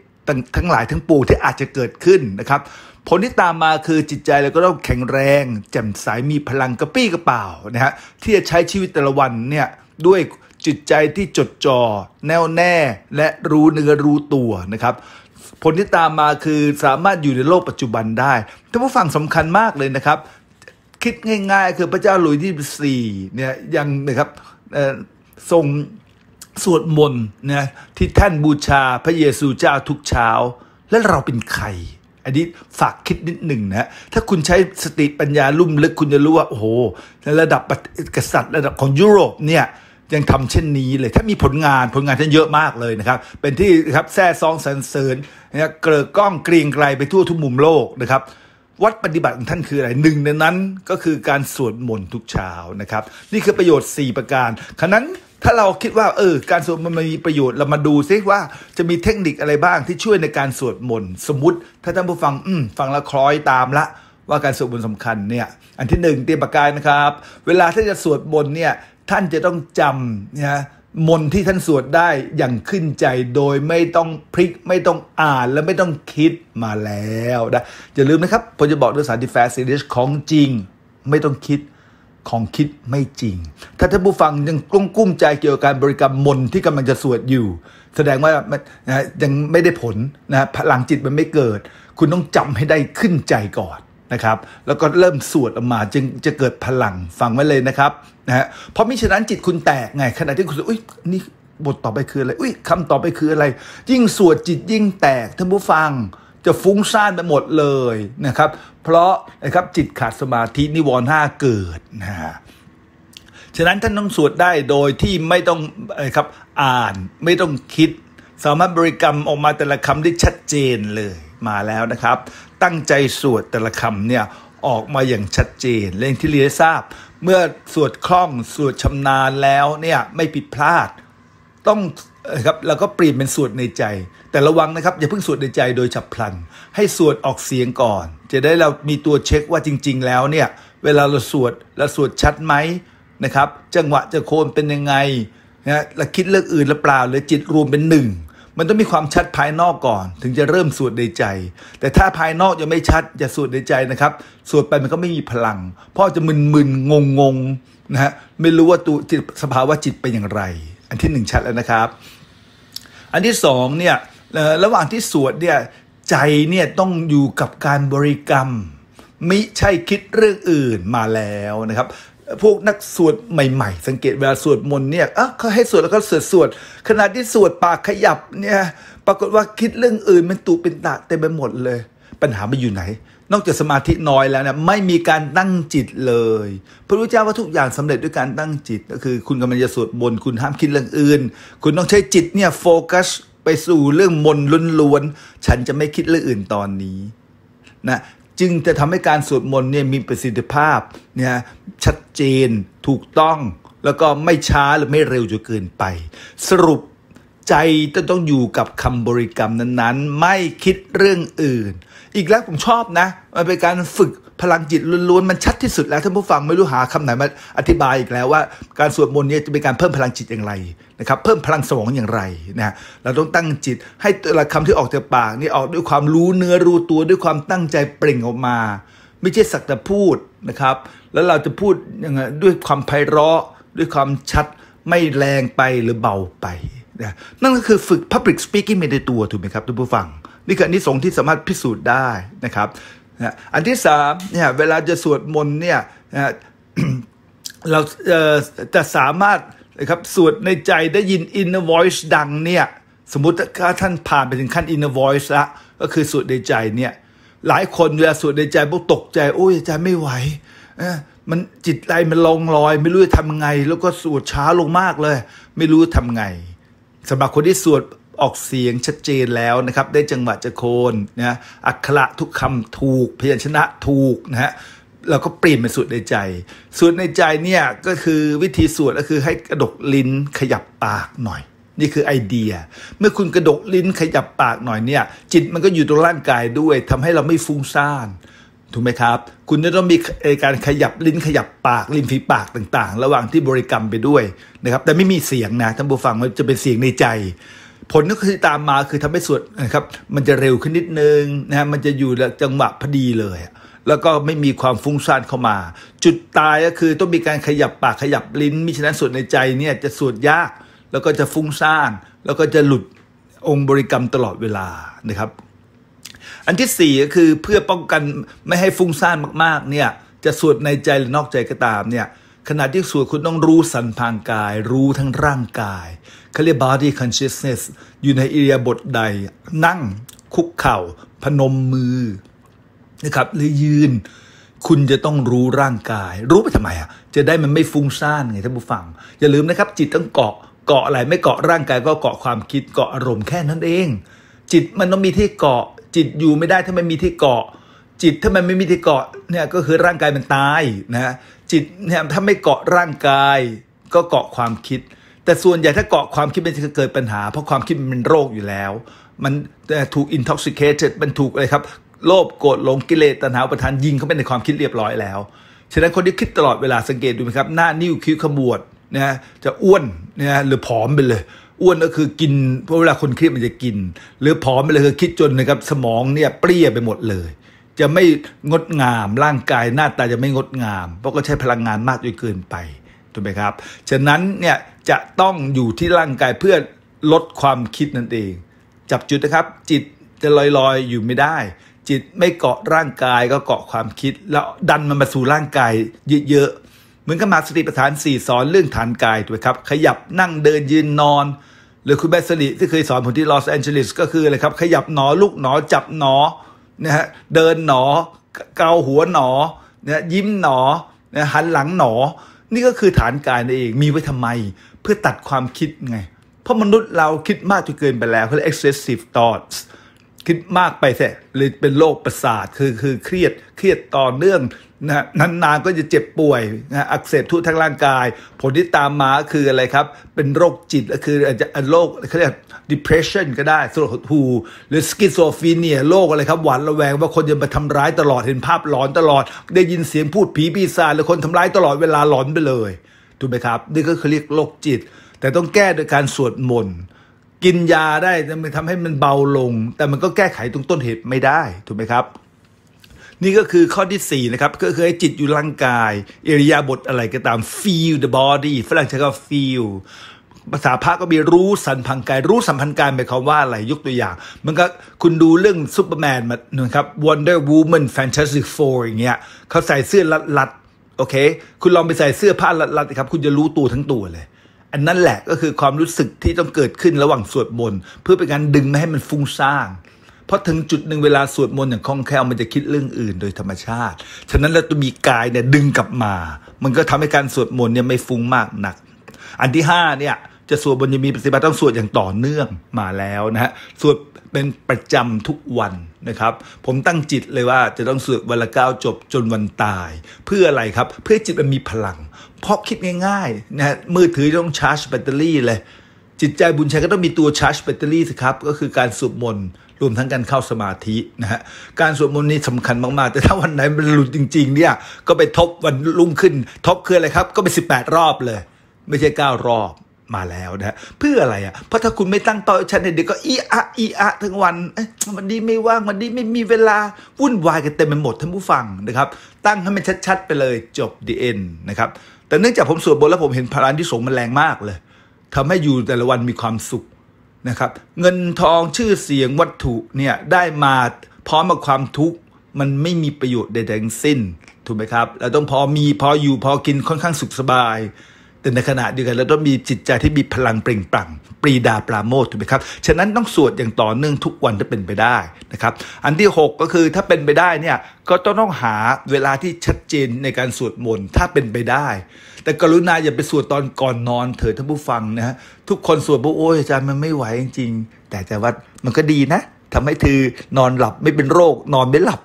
ทั้งหลายทั้งปวงที่อาจจะเกิดขึ้นนะครับผลที่ตามมาคือจิตใจเราก็ต้องแข็งแรงแจ่มใสมีพลังกระปี้กระเป๋านะฮะที่จะใช้ชีวิตแต่ละวันเนี่ยด้วยจิตใจที่จดจอ่อแน่วแน่และรู้เนื้อรู้ตัวนะครับ ผลที่ตามมาคือสามารถอยู่ในโลกปัจจุบันได้ท่านผู้ฟังสำคัญมากเลยนะครับ คิดง่ายๆ คือพระเจ้าหลุยที่สี่เนี่ยยังนะครับทรงสวดมนต์นะที่ท่านบูชาพระเยซูเจ้าทุกเช้า และเราเป็นใครอันนี้ฝากคิดนิดหนึ่งนะ ถ้าคุณใช้สติปัญญาลุ่มลึกคุณจะรู้ว่า โอ้โห ในระดับกษัตริย์ระดับของยุโรปเนี่ยยังทำเช่นนี้เลย ถ้ามีผลงานผลงานท่านเยอะมากเลยนะครับ เป็นที่ครับแซ่ซองสรรเสริญนะเกลือกล้องเกรียงไกลไปทั่วทุกมุมโลกนะครับ วัดปฏิบัติของท่านคืออะไรหนึ่งในนั้นก็คือการสวดมนต์ทุกเช้านะครับ นี่คือประโยชน์ 4 ประการขณะนั้นถ้าเราคิดว่าเออการสวดมนมันมีประโยชน์เรามาดูซิว่าจะมีเทคนิคอะไรบ้างที่ช่วยในการสวดมนต์สมมติถ้าท่านผู้ฟังอืมฟังแล้วคล้อยตามละ ว่าการสวดมนต์สำคัญเนี่ยอันที่หนึ่งเตรียมปากกานะครับ เวลาที่จะสวดมนต์เนี่ยท่านจะต้องจำนะมนที่ท่านสวดได้อย่างขึ้นใจโดยไม่ต้องพลิก ไม่ต้องอ่านและไม่ต้องคิดมาแล้วนะอย่าลืมนะครับผมจะบอกด้วยสารที่แฟร์ซีรีส์ของจริงไม่ต้องคิดของคิดไม่จริง ถ้าท่านผู้ฟังยังกลุ้มกุ้มใจเกี่ยวกับการบริกรรมมนที่กำลังจะสวดอยู่ แสดงว่านะยังไม่ได้ผลนะพลังจิตมันไม่เกิด คุณต้องจำให้ได้ขึ้นใจก่อนนะครับ แล้วก็เริ่มสวดออกมาจึงจะเกิดพลังฟังไว้เลยนะครับนะฮะเพราะมิฉะนั้นจิตคุณแตกไง ขณะที่คุณอุ้ยนี่บทต่อไปคืออะไร อุ้ยคำต่อไปคืออะไร ยิ่งสวดจิตยิ่งแตกท่านผู้ฟังจะฟุ้งซ่านไปหมดเลยนะครับ เพราะนะครับจิตขาดสมาธินิวรณ์ห้าเกิดนะฮะฉะนั้นท่านต้องสวดได้โดยที่ไม่ต้องนะครับอ่านไม่ต้องคิด สามารถบริกรรมออกมาแต่ละคำได้ชัดเจนเลยมาแล้วนะครับ ตั้งใจสวดแต่ละคำเนี่ยออกมาอย่างชัดเจนเร่งที่เรียนทราบ เมื่อสวดคล่องสวดชำนาญแล้วเนี่ยไม่ผิดพลาดต้องครับแล้วก็เปลี่ยนเป็นสวดในใจ แต่ระวังนะครับ อย่าเพิ่งสวดในใจโดยฉับพลัน ให้สวดออกเสียงก่อน จะได้เรามีตัวเช็คว่าจริง ๆ แล้วเนี่ย เวลาเราสวดเราสวดชัดไหมนะครับ จังหวะจะโคนเป็นยังไงนะเราคิดเรื่องอื่นหรือเปล่าหรือจิตรวมเป็นหนึ่งมันต้องมีความชัดภายนอกก่อน ถึงจะเริ่มสวดในใจ แต่ถ้าภายนอกยังไม่ชัดอย่าสวดในใจนะครับสวดไปมันก็ไม่มีพลังพ่อจะมึนๆงงๆนะฮะไม่รู้ว่าตัวจิตสภาวะจิตเป็นอย่างไร อันที่หนึ่งชัดแล้วนะครับอันที่สองเนี่ยระหว่างที่สวดเนี่ยใจเนี่ยต้องอยู่กับการบริกรรม ไม่ใช่คิดเรื่องอื่นมาแล้วนะครับ พวกนักสวดใหม่ๆ สังเกตเวลาสวดมนต์เนี่ยอ่ะเขาให้สวดแล้วก็สวดสวดขณะที่สวดปากขยับเนี่ยปรากฏว่าคิดเรื่องอื่นมันตูเป็นตะเต็มไปหมดเลย ปัญหามันอยู่ไหนนอกจากสมาธิน้อยแล้วเนี่ยไม่มีการตั้งจิตเลย พระพุทธเจ้าว่าทุก อย่างสำเร็จด้วยการตั้งจิต ก็คือคุณกำลังจะสวดมนต์คุณห้ามคิดเรื่องอื่นคุณต้องใช้จิตเนี่ยโฟกัสไปสู่เรื่องมนล้วนๆฉันจะไม่คิดเรื่องอื่นตอนนี้นะจึงจะทำให้การสวดมนต์เนี่ยมีประสิทธิภาพเนี่ยชัดเจนถูกต้องแล้วก็ไม่ช้าหรือไม่เร็วจนเกินไป สรุปใจต้องอยู่กับคำบริกรรมนั้นๆ ไม่คิดเรื่องอื่น อีกแล้วผมชอบนะมันเป็นการฝึกพลังจิตล้วนๆมันชัดที่สุดแล้วท่านผู้ฟังไม่รู้หาคำไหนมาอธิบายอีกแล้วว่าการสวดมนต์นี้จะเป็นการเพิ่มพลังจิตอย่างไรนะครับ เพิ่มพลังสมองอย่างไรนะเราต้องตั้งจิตให้แต่ละคำที่ออกจากปากนี่ออกด้วยความรู้เนื้อรู้ตัวด้วยความตั้งใจเปล่งออกมา ไม่ใช่สักแต่พูดนะครับ แล้วเราจะพูดยังไงด้วยความไพเราะ ด้วยความชัดไม่แรงไปหรือเบาไปนั่นก็คือฝึก Public Speaking ไปในตัว ถูกไหมครับทุกผู้ฟัง นี่คืออันนี้สงที่สามารถพิสูจน์ได้นะครับอันที่สามเนี่ยเวลาจะสวดมนต์เนี่ยเราจะสามารถนะครับสวดในใจได้ยิน inner voice ดังเนี่ยสมมติถ้าท่านผ่านไปถึงขั้น inner voice ละก็คือสวดในใจเนี่ยหลายคนเวลาสวดในใจพวกตกใจ โอ้ยใจไม่ไหวมันจิตใจมันลองลอย ไม่รู้จะทำไง แล้วก็สวดช้าลงมากเลย ไม่รู้ทำไงสำหรับคนที่สวดออกเสียงชัดเจนแล้วนะครับได้จังหวะจะโคนนะอักขระทุกคำถูก พยัญชนะถูกนะฮะเราก็เปลี่ยนเป็นสวดในใจสวดในใจเนี่ยก็คือวิธีสวดก็คือให้กระดกลิ้นขยับปากหน่อย นี่คือไอเดีย เมื่อคุณกระดกลิ้นขยับปากหน่อยเนี่ยจิตมันก็อยู่ตรงร่างกายด้วย ทำให้เราไม่ฟุ้งซ่านถูกไหมครับ คุณจะต้องมีการขยับลิ้นขยับปากลิ้นฝีปากต่างๆ ระหว่างที่บริกรรมไปด้วยนะครับ แต่ไม่มีเสียงนะท่านผู้ฟังมันจะเป็นเสียงในใจ ผลก็คือตามมาคือทำให้สวดนะครับ มันจะเร็วขึ้นนิดนึงนะฮะ มันจะอยู่จังหวะพอดีเลย แล้วก็ไม่มีความฟุ้งซ่านเข้ามา จุดตายก็คือต้องมีการขยับปากขยับลิ้นมิฉะนั้นสวดในใจเนี่ยจะสวดยาก แล้วก็จะฟุ้งซ่าน แล้วก็จะหลุดองค์บริกรรมตลอดเวลานะครับอันที่สี่ก็คือ เพื่อป้องกันไม่ให้ฟุ้งซ่านมาก ๆ เนี่ย จะสวดในใจหรือนอกใจก็ตามเนี่ยขณะที่สวดคุณต้องรู้สันพางกาย รู้ทั้งร่างกายเขาเรียก body consciousness อยู่ในอิริยาบถใด นั่งคุกเข่า พนมมือนะครับหรือยืน คุณจะต้องรู้ร่างกาย รู้ไปทำไมอ่ะจะได้มันไม่ฟุ้งซ่านไงท่านผู้ฟัง อย่าลืมนะครับ จิตต้องเกาะเกาะอะไร ไม่เกาะร่างกาย ก็เกาะความคิดเกาะอารมณ์แค่นั้นเอง จิตมันต้องมีที่เกาะจิตอยู่ไม่ได้ถ้าไม่มีที่เกาะ จิตถ้ามันไม่มีที่เกาะเนี่ยก็คือร่างกายมันตายนะจิตเนี่ยถ้าไม่เกาะร่างกายก็เกาะความคิด แต่ส่วนใหญ่ถ้าเกาะความคิดมันจะเกิดปัญหา เพราะความคิดมันเป็นโรคอยู่แล้ว มันถูกอินท็อกซิเคชันมันถูกอะไรครับโลภโกรธหลงกิเลสตัณหาประทานยิงเข้าไปในความคิดเรียบร้อยแล้วฉะนั้นคนที่คิดตลอดเวลาสังเกตดูไหมครับหน้านิ้วคิ้วขมวดนะจะอ้วนนะหรือผอมไปเลยอ้วนก็คือกินเพราะเวลาคนเครียดมันจะกิน หรือผอมไปเลยคือคิดจนนะครับสมองเนี่ยเปรี้ยไปหมดเลย จะไม่งดงามร่างกายหน้าตาจะไม่งดงาม เพราะก็ใช้พลังงานมากจนเกินไปถูกไหมครับฉะนั้นเนี่ยจะต้องอยู่ที่ร่างกายเพื่อลดความคิดนั่นเอง จับจุดนะครับ จิตจะลอยๆอยู่ไม่ได้ จิตไม่เกาะร่างกายก็เกาะความคิด แล้วดันมันมาสู่ร่างกายเยอะๆเหมือนกับมาสติปัฏฐาน4สอนเรื่องฐานกายถูกไหมครับ ขยับนั่งเดินยืนนอนหรือคุณแบสลิที่เคยสอนผมที่ลอสแอนเจลิสก็คืออะไรครับขยับหนอลูกหนอ จับหนอนะฮะเดินหนอ เกาหัวหนอนะยิ้มหนอนะหันหลังหนอ นี่ก็คือฐานกายนั่นเองมีไว้ทำไม เพื่อตัดความคิดไง เพราะมนุษย์เราคิดมากจนเกินไปแล้วเขาเรียก excessive thoughts คิดมากไปแท้เลยเป็นโรคประสาท คือคือเครียดเครียดต่อเนื่องนะนานๆก็จะเจ็บป่วยนะอักเสบทุกทั้งร่างกาย ผลที่ตามมาคืออะไรครับ เป็นโรคจิตคืออาจจะโรคเขาเรียก depression ก็ได้สลดหู หรือ schizophrenia โรคอะไรครับ หวาดระแวงว่าคนจะมาทำร้ายตลอด เห็นภาพหลอนตลอด ได้ยินเสียงพูดผีปีศาจหรือคนทำร้ายตลอดเวลาหลอนไปเลย ถูกไหมครับ นี่ก็คือเรียกโรคจิต แต่ต้องแก้โดยการสวดมนต์ กินยาได้จะมันทำให้มันเบาลง แต่มันก็แก้ไขตรงต้นเหตุไม่ได้ ถูกไหมครับนี่ก็คือข้อที่ 4 นะครับก็คือให้จิตอยู่ร่างกายเอริยาบทอะไรก็ตาม feel the body ฝรั่งใช้คำ feel ภาษาพระก็มีรู้สันพังกายรู้สัมพันธ์กายหมายความว่าอะไรยกตัวอย่าง มันก็คุณดูเรื่องซูเปอร์แมนมาหนึ่งครับ Wonder Woman Fantastic Four อย่างเงี้ยเขาใส่เสื้อลัด ๆ โอเค คุณลองไปใส่เสื้อผ้าลัดๆครับ คุณจะรู้ตัวทั้งตัวเลย อันนั้นแหละก็คือความรู้สึกที่ต้องเกิดขึ้นระหว่างสวดมนต์เพื่อเป็นการดึงไม่ให้มันฟุ้งซ่านเพราะถึงจุดหนึ่งเวลาสวดมนต์อย่างคล่องแคล่วมันจะคิดเรื่องอื่นโดยธรรมชาติ ฉะนั้นเราต้องมีกายเนี่ยดึงกลับมา มันก็ทำให้การสวดมนต์เนี่ยไม่ฟุ้งมากหนัก อันที่5เนี่ยจะสวดบนยมีปฏิบัติต้องสวดอย่างต่อเนื่องมาแล้วนะฮะ สวดเป็นประจำทุกวันนะครับ ผมตั้งจิตเลยว่าจะต้องสวดวันละเก้าจบจนวันตาย เพื่ออะไรครับ เพื่อจิตมันมีพลัง เพราะคิดง่ายๆนะฮะมือถือต้องชาร์จ แบตเตอรี่เลยจิตใจบุญชัยก็ต้องมีตัวชาร์จแบตเตอรี่สิครับก็คือการสวดมนต์รวมทั้งการเข้าสมาธินะฮะการสวดมนต์นี่สำคัญมากๆ แต่ถ้าวันไหนมันหลุดจริงๆเนี่ยก็ไปทบวันรุ่งขึ้น ทบคืออะไรครับ ก็ไป18 รอบเลย ไม่ใช่ 9 รอบมาแล้วนะเพื่ออะไรอ่ะเพราะถ้าคุณไม่ตั้งเป้าฉันเนี่ยเดี๋ยวก็อีอะอีอะทั้งวันมันดีไม่ว่างมันดีไม่มีเวลาวุ่นวายกันเต็มไปหมดท่านผู้ฟังนะครับตั้งให้มันชัดๆไปเลยจบดีเอ็นนะครับแต่เนื่องจากผมสวดบนแล้วผมเห็นพลังที่สงมันแรงมากเลยทำให้อยู่แต่ละวันมีความสุขนะครับ เงินทองชื่อเสียงวัตถุเนี่ยได้มาพร้อมกับความทุกข์มันไม่มีประโยชน์ใดๆสิ้นถูกไหมครับเราต้องพอมี พออยู่พอกินค่อนข้างสุขสบาย แต่ในขณะเดียวกันเราต้องมีจิตใจที่มีพลังเปล่งปลั่งปรีดาปราโมทถูกไหมครับฉะนั้นต้องสวดอย่างต่อเนื่องทุกวันถ้าเป็นไปได้นะครับ อันที่ 6 ก็คือถ้าเป็นไปได้เนี่ยก็ต้องต้องหาเวลาที่ชัดเจนในการสวดมนต์ถ้าเป็นไปได้แต่กรุณาอย่าไปสวดตอนก่อนนอนเถิดท่านผู้ฟังนะฮะทุกคนสวดบอโอ้ยอาจารย์มันไม่ไหวจริงแต่แต่ว่ามันก็ดีนะ ทำให้เธอนอนหลับไม่เป็นโรคนอนไม่หลับ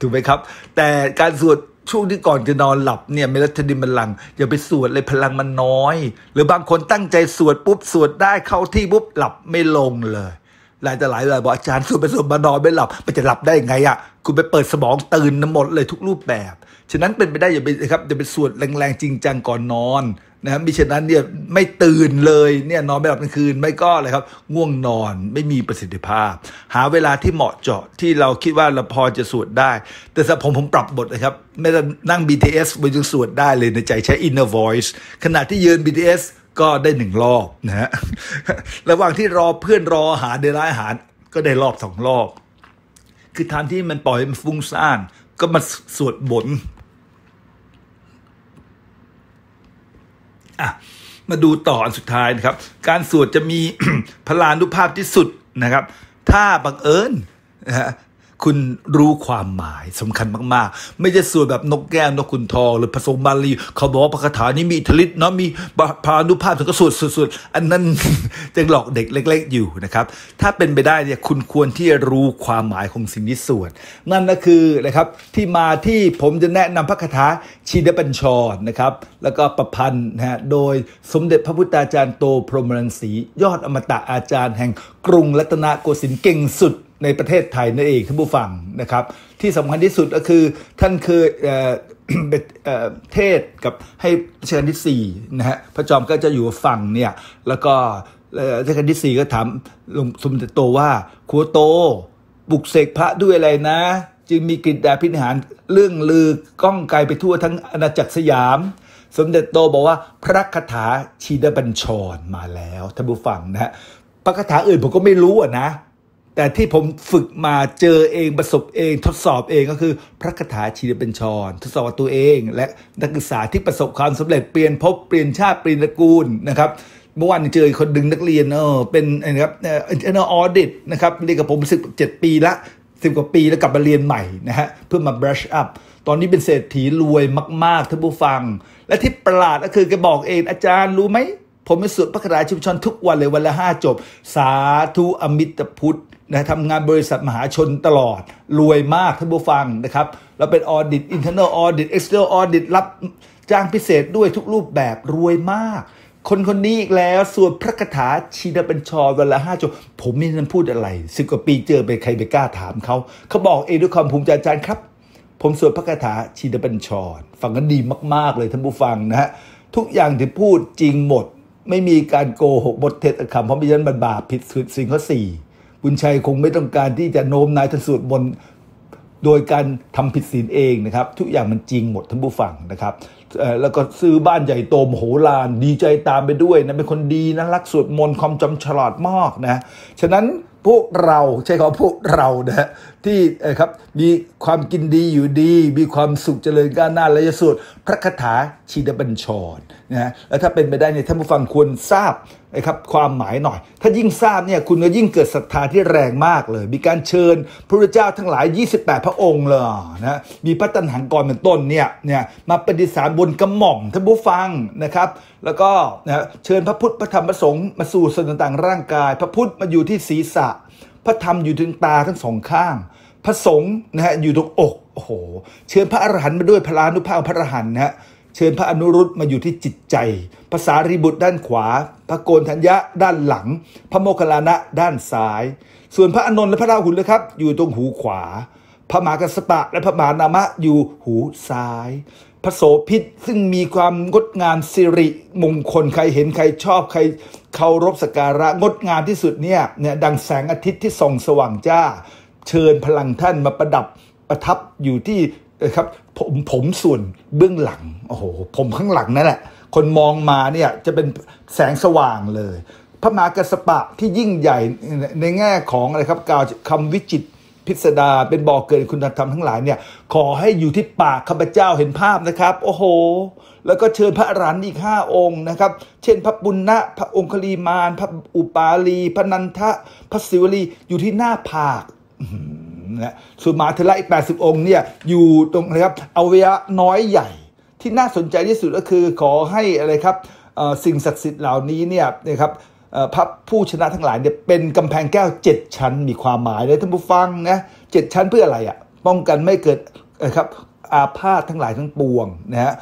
ถูกไหมครับ แต่การสวดช่วงที่ก่อนจะนอนหลับเนี่ยเมลาโทนินมันหลังอย่าไปสวดเลยพลังมันน้อย หรือบางคนตั้งใจสวดปุ๊บสวดได้เข้าที่ปุ๊บหลับไม่ลงเลยหลายแต่หลายเลยบอกอาจารย์ส่วนไปสมวมานอนไม่หลับมันจะหลับได้ยังไงอ่ะคุณไปเปิดสมองตื่นน้ำหมดเลยทุกรูปแบบฉะนั้นเป็นไปได้อย่าไปครับอย่าไปสวดแรงๆ จริงจังก่อนนอนนะมิฉะนั้นเนี่ยไม่ตื่นเลยเนี่ยนอนไม่หลับกลางคืนไม่ก็อะไรครับง่วงนอนไม่มีประสิทธิภาพ หาเวลาที่เหมาะเจาะที่เราคิดว่าเราพอจะสวดได้ แต่สำหรับผมผมปรับบทนะครับไม่้องนั่ง BTS ไปจงสวดได้เลยในใจใช้ inner voice ขณะที่ยืน BTS ก็ได้หนึ่งรอบนะฮะ ระหว่างที่รอเพื่อนรออาหารในร้านอาหาร ก็ได้รอบสองรอบ คือทานที่มันปล่อยมันฟุ้งซ่าน ก็มาสวดบนอ่ะ มาดูต่ออันสุดท้ายนะครับ การสวดจะมีพลานุภาพที่สุดนะครับ ถ้าบังเอิญนะฮะคุณรู้ความหมายสำคัญมาก ๆ ไม่ใช่สวยแบบนกแก้วนกขุนทอง หรือผสมบาลี เขาบอกว่าพระคาถานี้มีทลิตเนาะมีพานุภาพถึงก็สวดสวดอันนั้นจะหลอกเด็กเล็ก ๆ อยู่นะครับ ถ้าเป็นไปได้เนี่ยคุณควรที่จะรู้ความหมายของสิ่งที่สวดนั่นก็คือนะครับที่มาที่ผมจะแนะนำพระคาถาชีดปัญชรนะครับแล้วก็ประพันธ์นะฮะโดยสมเด็จพระพุทธาจารย์โตพรหมรังสียอดอมตะอาจารย์แห่งกรุงรัตนโกสินทร์เก่งสุดในประเทศไทยนั่นเองท่านผู้ฟังนะครับ ที่สำคัญที่สุดก็คือท่านเคยเเทศกับให้เชิญที่สี่นะฮะพระจอมก็จะอยู่ฝั่งเนี่ยแล้วก็เทศที่สี่ก็ถามลงสมเด็จโตว่าขัวโตบุกเสกพระด้วยอะไรนะ จึงมีกิจดาพิหารเรื่องลือก้องไกลไปทั่วทั้งอาณาจักรสยาม สมเด็จโตบอกว่าพระคาถาชีดบัญชรมาแล้วท่านผู้ฟังนะฮะพระคาถาอื่นผมก็ไม่รู้อ่ะนะแต่ที่ผมฝึกมาเจอเองประสบเองทดสอบเองก็คือพระคาถาชีรบัญชรทดสอบตัวเอง และนักศึกษาที่ประสบความสำเร็จเปลี่ยนพบเปลี่ยนชาติเปลี่ยนตระกูลนะครับ เมื่อวานเจอคนดึงนักเรียนเออเป็นนะครับเอออออดตนะครับเรียนกับผมสิบเจ็ดปีละสิบกว่าปีแล้วกลับมาเรียนใหม่นะฮะเพื่อมา brush up ตอนนี้เป็นเศรษฐีรวยมากๆท่านผู้ฟัง และที่ประหลาดก็คือแกบอกเองอาจารย์รู้ไหมผมไปสวดพระคาถาชุมชนทุกวันเลยวันละห้าจบ สาธุอมิตรพุทธนะทำงานบริษัทมหาชนตลอด รวยมากท่านผู้ฟังนะครับเราเป็นออเดดอินเทอร์เนอร์ออเดดเอ็กซ์เตอร์ออเดดรับจ้างพิเศษด้วยทุกรูปแบบรวยมาก คนคนนี้อีกแล้วส่วนพระคาถาชีดาเป็นชอเวลาห้าจบผมไม่นั้นพูดอะไรสิบกว่าปีเจอไปใครไปกล้าถามเขาเขาบอกเองด้วยความภูมิใจจารย์ ครับ ผมสวดพระคาถาชีดาเป็นชอฟังกันดีมาก ๆ เลยท่านผู้ฟังนะฮะทุกอย่างที่พูดจริงหมด ไม่มีการโกหกบทเท็จคำเพราะไม่ฉะนั้นบันบาปผิดสิ่งข้อสี่บุญชัยคงไม่ต้องการที่จะโน้มนายทันสวดมนต์โดยการทำผิดศีลเองนะครับ ทุกอย่างมันจริงหมดท่านผู้ฟังนะครับแล้วก็ซื้อบ้านใหญ่โตมโหฬารดีใจตามไปด้วยนะเป็นคนดีนะรักสวดมนต์ความจำฉลาดมากนะฉะนั้นพวกเราใช่ครับพวกเรานะฮะที่ครับมีความกินดีอยู่ดีมีความสุขเจริญก้าวหน้าและยสุดพระคาถาชีดบัญชรนะฮะแล้วถ้าเป็นไปได้เนี่ยท่านผู้ฟังควรทราบนะครับความหมายหน่อย ถ้ายิ่งทราบเนี่ยคุณก็ยิ่งเกิดศรัทธาที่แรงมากเลย มีการเชิญพระเจ้าทั้งหลาย 28 พระองค์เลยนะมีพระตันหังกรเป็นต้นเนี่ยเนี่ยมาปฏิสารบนกระหม่อมท่านผู้ฟังนะครับ แล้วก็นะเชิญพระพุทธพระธรรมพระสงฆ์มาสู่ส่วนต่างๆร่างกาย พระพุทธมาอยู่ที่ศีรษะ พระธรรมอยู่ถึงตาทั้งสองข้าง พระสงฆ์นะฮะอยู่ตรงอกโอ้โห เชิญพระอรหันต์มาด้วยพระลานุภาพพระอรหันต์นะฮะเชิญพระอนุรุตมาอยู่ที่จิตใจ ภาษาริบุตรด้านขวา พระโกนธัญญะด้านหลัง พระโมคคัลลานะด้านซ้าย ส่วนพระอนนท์และพระราหุลนะครับ อยู่ตรงหูขวา พระมหากัสปะและพระมหานามะอยู่หูซ้าย พระโสพิษซึ่งมีความงดงามสิริ มงคลใครเห็นใครชอบใครเคารพสักการะงดงามที่สุดเนี่ยเนี่ยดังแสงอาทิตย์ที่ส่องสว่างจ้า เชิญพลังท่านมาประดับประทับอยู่ที่ครับผมผมส่วนเบื้องหลังโอ้โหผมข้างหลังนั่นแหละ คนมองมาเนี่ยจะเป็นแสงสว่างเลย พระมหากระสปะที่ยิ่งใหญ่ในแง่ของอะไรครับกาวคำวิจิตพิสดารเป็นบ่อกเกิดคุณธรรมทั้งหลายเนี่ย ขอให้อยู่ที่ปากข้าพเจ้าเห็นภาพนะครับ โอ้โห แล้วก็เชิญพระอรัน์อีกห้าองค์นะครับ เช่นพระปุณณะพระองคลีมาน พระอุปาลีพระนันทะพระศิวลีอยู่ที่หน้าผากนะสุมาเทระอีก80 องค์เนี่ยอยู่ตรงนะครับอวัยวะน้อยใหญ่ที่น่าสนใจที่สุดก็คือขอให้อะไรครับสิ่งศักดิ์สิทธิ์เหล่านี้เนี่ยนะครับพระผู้ชนะทั้งหลายเนี่ยเป็นกำแพงแก้ว 7 ชั้น มีความหมายเลยท่านผู้ฟังนะเชั้นเพื่ออะไรอะ่ะป้องกันไม่เกิดนะครับอาพาธทั้งหลายทั้งปวงนะฮะ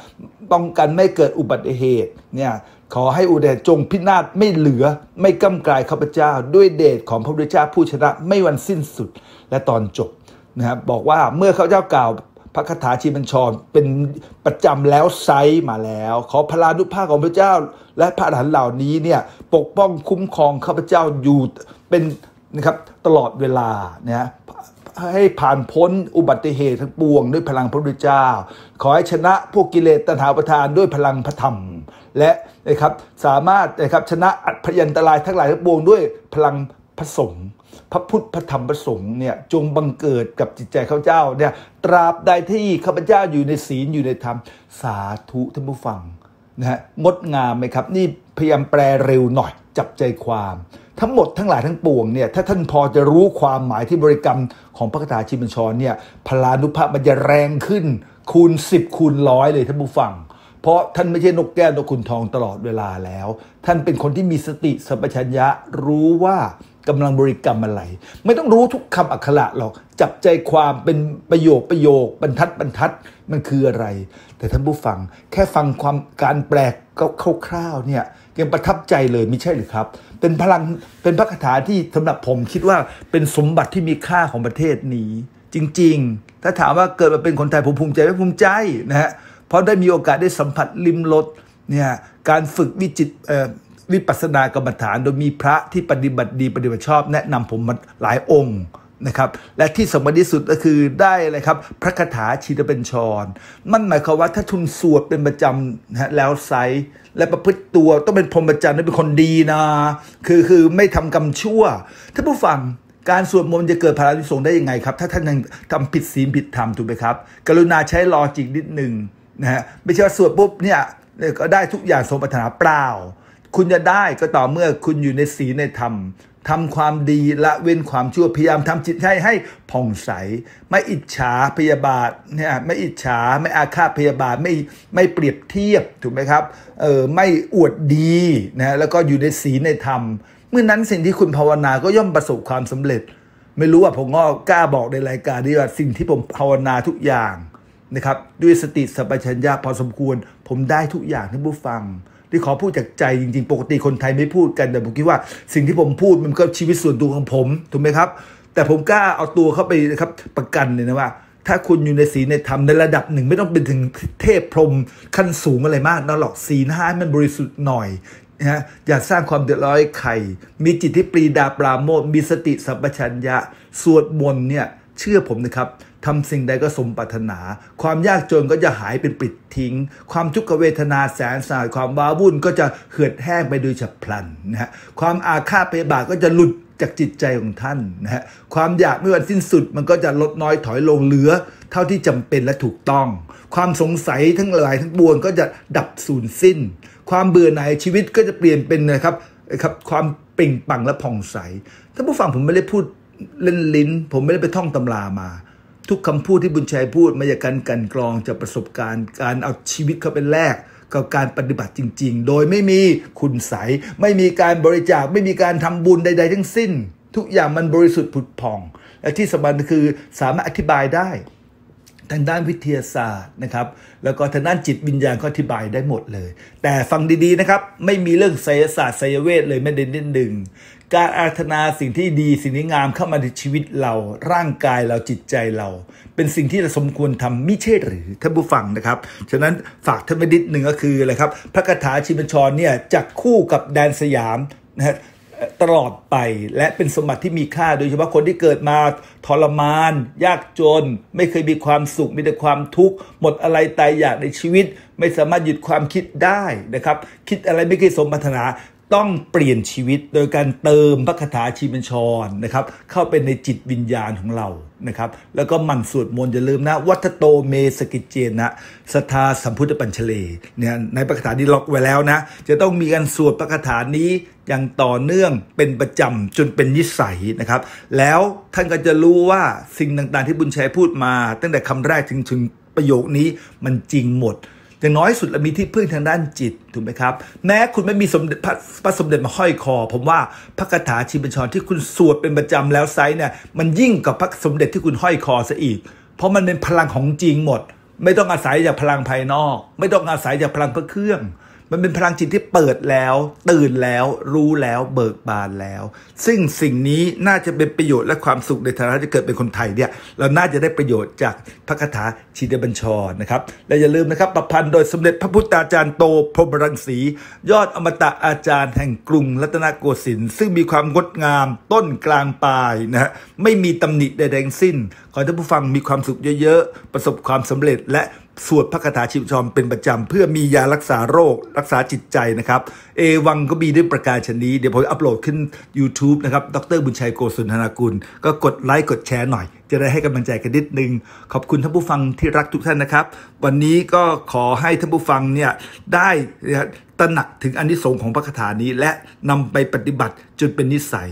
ป้องกันไม่เกิดอุบัติเหตุเนี่ยขอให้อุเดจงพินาศไม่เหลือ ไม่ก้ำกลายข้าพเจ้าด้วยเดชของพระพุทธเจ้าผู้ชนะไม่วันสิ้นสุดและตอนจบนะครับบอกว่าเมื่อเขาเจ้ากล่าวพระคาถาชีบัญชรเป็นประจำแล้วไซมาแล้ว ขอพลานุภาพของพระเจ้าและพระอรานเหล่านี้เนี่ยปกป้องคุ้มครองข้าพเจ้าอยู่เป็นนะครับตลอดเวลานะให้ผ่านพ้นอุบัติเหตุทั้งปวงด้วยพลังพระพุทธเจ้า ขอให้ชนะพวกกิเลสตัณหาประทานด้วยพลังพระธรรมและนะครับสามารถนะครับชนะอัพยันตรายทั้งหลายทั้งปวงด้วยพลังพระสงฆ์พระพุทธพระธรรมพระสงฆ์เนี่ยจงบังเกิดกับจิตใจข้าพเจ้าเนี่ยตราบใดที่ข้าพเจ้าอยู่ในศีลอยู่ในธรรมสาธุ ท่านผู้ฟังนะฮะงดงามไหมครับนี่พยายามแปลเร็วหน่อย จับใจความ ทั้งหมดทั้งหลายทั้งปวงเนี่ยถ้าท่านพอจะรู้ความหมายที่บริกรรมของพระคาถาชิมบัญชรเนี่ยพลานุภาพมันจะแรงขึ้น คูณ 10 คูณร้อยเลยท่านผู้ฟังเพราะท่านไม่ใช่นกแก้วนกขุนทองตลอดเวลาแล้ว ท่านเป็นคนที่มีสติสัมปชัญญะรู้ว่ากำลังบริกรรมอะไร ไม่ต้องรู้ทุกคำอักขระหรอกจับใจความเป็นประโยคประโยคบรรทัดบรรทัดมันคืออะไร แต่ท่านผู้ฟังแค่ฟังความการแปลก็คร่าวๆเนี่ยยังประทับใจเลยไม่ใช่หรือครับ เป็นพลังเป็นพระคาถาที่สำหรับผม คิดว่าเป็นสมบัติที่มีค่าของประเทศนี้ จริง ๆ ถ้าถามว่าเกิดมาเป็นคนไทยผมภูมิใจไหมภูมิใจนะฮะเพราะได้มีโอกาสได้สัมผัสลิมรสเนี่ยการฝึกวิจิตวิปัสสนากรรมฐานโดยมีพระที่ปฏิบัติดีปฏิบัติชอบ แนะนำผมมาหลายองค์นะครับ และที่สมบัติสุดก็คือได้อะไรครับ พระคาถาชีตเป็นชร มันหมายความว่าถ้าทุนสวดเป็นประจำนะแล้วไซและประพฤติตัวต้องเป็นพรหมจรรย์เป็นคนดีนะ คือคือไม่ทำกรรมชั่วท่านผู้ฟัง การสวดมนต์จะเกิดพลังวิสงได้ยังไงครับถ้าท่านยังทำผิดศีลผิดธรรมถูกไหมครับกรุณาใช้ลอจิกนิดหนึ่งนะฮะไม่ใช่ว่าสวดปุ๊บเนี่ยก็ได้ทุกอย่างสมปรารถนาเปล่าคุณจะได้ก็ต่อเมื่อคุณอยู่ในศีลในธรรม ทำความดีละเว้นความชั่วพยายามทำจิตให้ให้ผ่องใส ไม่อิจฉาพยาบาทเนี่ยไม่อิจฉาไม่อาฆาตพยาบาท ไม่ไม่เปรียบเทียบถูกไหมครับเออไม่อวดดีนะแล้วก็อยู่ในศีลในธรรม เมื่อนั้นสิ่งที่คุณภาวนาก็ย่อมประสบความสำเร็จ ไม่รู้ว่าผมก็กล้าบอกในรายการนี้ว่าสิ่งที่ผมภาวนาทุกอย่างนะครับด้วยสติสัมปชัญญะพอสมควรผมได้ทุกอย่างที่ผู้ฟังที่ขอพูดจากใจจริง ๆ ปกติคนไทยไม่พูดกันแต่ผมคิดว่าสิ่งที่ผมพูดมันก็ชีวิตส่วนตัวของผม ถูกไหมครับ แต่ผมกล้าเอาตัวเข้าไปนะครับประกันเลยนะว่า ถ้าคุณอยู่ในศีลในธรรมในระดับหนึ่งไม่ต้องเป็นถึงเทพพรมขั้นสูงอะไรมากนะหรอกศีลห้ามันบริสุทธิ์หน่อยนะอย่าสร้างความเดือดร้อนใคร มีจิตที่ปรีดาปราโมทมีสติสัมปชัญญะสวดมนต์เนี่ยเชื่อผมนะครับทำสิ่งใดก็สมปรารถนา ความยากจนก็จะหายเป็นปิดทิ้ง ความทุกขเวทนาแสนสาหัสความว้าวุ่นก็จะเหือดแห้งไปโดยฉับพลันนะฮะ ความอาฆาตพยาบาทก็จะหลุดจากจิตใจของท่านนะฮะ ความอยากไม่วันสิ้นสุดมันก็จะลดน้อยถอยลงเหลือ เท่าที่จำเป็นและถูกต้อง ความสงสัยทั้งหลาย ทั้งปวงก็จะดับสูญสิ้น ความเบื่อหน่ายชีวิตก็จะเปลี่ยนเป็นนะครับครับความเปล่งปังและผ่องใสท่านผู้ฟังผมไม่ได้พูดเล่นลิ้น ผมไม่ได้ไปท่องตำรามาทุกคำพูดที่บุญชัยพูดมาจากการกันกรองจากประสบการณ์การเอาชีวิตเขาเป็นแรกกับการปฏิบัติจริง ๆ โดยไม่มีคุณใส ไม่มีการบริจาคไม่มีการทำบุญใดๆ ทั้งสิ้น ทุกอย่างมันบริสุทธิ์ผุดผ่อง และที่สำคัญคือสามารถอธิบายได้ทางด้านวิทยาศาสตร์นะครับ แล้วก็ทางด้านจิตวิญญาณก็อธิบายได้หมดเลย แต่ฟังดีๆนะครับไม่มีเรื่องไสยศาสตร์ไสยเวทเลยแม้แต่นิดหนึ่งการอาถธนาสิ่งที่ดี สิ่งที่งามเข้ามาในชีวิตเราร่างกายเราจิตใจเรา เป็นสิ่งที่เราสมควรทำมิเช่หรือท่านผู้ฟังนะครับ ฉะนั้นฝากท่านไปนิดหนึ่งก็คืออะไรครับพระคาถาชิมชรเนี่ยจักคู่กับแดนสยามนะฮะตลอดไปและเป็นสมบัติที่มีค่าโดยเฉพาะคนที่เกิดมา ทรมาน ยากจน ไม่เคยมีความสุขมีแต่ความทุกข์หมดอะไรตายอยากในชีวิต ไม่สามารถหยุดความคิดได้นะครับ คิดอะไรไม่เคยสมปรารถนาต้องเปลี่ยนชีวิตโดยการเติมพระคาถาชีมัญชรนะครับเข้าไปในจิตวิญญาณของเรานะครับแล้วก็มันสวดมนต์อย่าลืมนะวัตโตเมสกิเจนะสทาสัมพุทธปัญชเลเนี่ยในพระคาถาที่ล็อกไว้แล้วนะจะต้องมีการสวดพระคาถานี้อย่างต่อเนื่องเป็นประจำจนเป็นนิสัยนะครับ แล้วท่านก็จะรู้ว่าสิ่งต่างๆที่บุญชัยพูดมาตั้งแต่คำแรกถึงถึงประโยคนี้มันจริงหมด่างน้อยสุดเรามีที่พึ่งทางด้านจิตถูกไหมครับแม้คุณไม่มีสมเด็จพระพระสมเด็จมาห้อยคอ ผมว่าพระคาถาชีบัญชรที่คุณสวดเป็นประจำแล้วไซเนี่ยมันยิ่งกว่าพระสมเด็จที่คุณห้อยคอซะอีก เพราะมันเป็นพลังของจริงหมด ไม่ต้องอาศัยจากพลังภายนอก ไม่ต้องอาศัยจากพลังพระเครื่องมันเป็นพลังจิตที่เปิดแล้ว ตื่นแล้วรู้แล้วเบิกบานแล้ว ซึ่งสิ่งนี้น่าจะเป็นประโยชน์และความสุขในฐานะที่เกิดเป็นคนไทยเนี่ยเราน่าจะได้ประโยชน์จากพระคาถาชินบัญชรนะครับและอย่าลืมนะครับ ประพันธ์ โดยสมเด็จพระพุทธาจารย์โต พรหมรังสียอดอมตะอาจารย์แห่งกรุงรัตนโกสินทร์ซึ่งมีความงดงามต้นกลางปลายนะฮะไม่มีตำหนิใดๆสิ้นขอให้ท่านผู้ฟังมีความสุขเยอะๆประสบความสำเร็จและสวดพระคาถาชิวชอมเป็นประจำเพื่อมียารักษาโรค รักษาจิตใจนะครับ เอวังก็มีด้วยประกาศชนี้ เดี๋ยวผมอัปโหลดขึ้น YouTube นะครับดร บุญชัยโกศลธนากุลก็กดไลค์กดแชร์หน่อย จะได้ให้กำลังใจกันนิดนึง ขอบคุณท่านผู้ฟังที่รักทุกท่านนะครับ วันนี้ก็ขอให้ท่านผู้ฟังเนี่ยได้ตระหนักถึงอนนิสงค์ของพระคาถานี้ และนำไปปฏิบัติจนเป็นนิสัย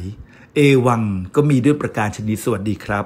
เอวังก็มีด้วยประการชนีสวัสดีครับ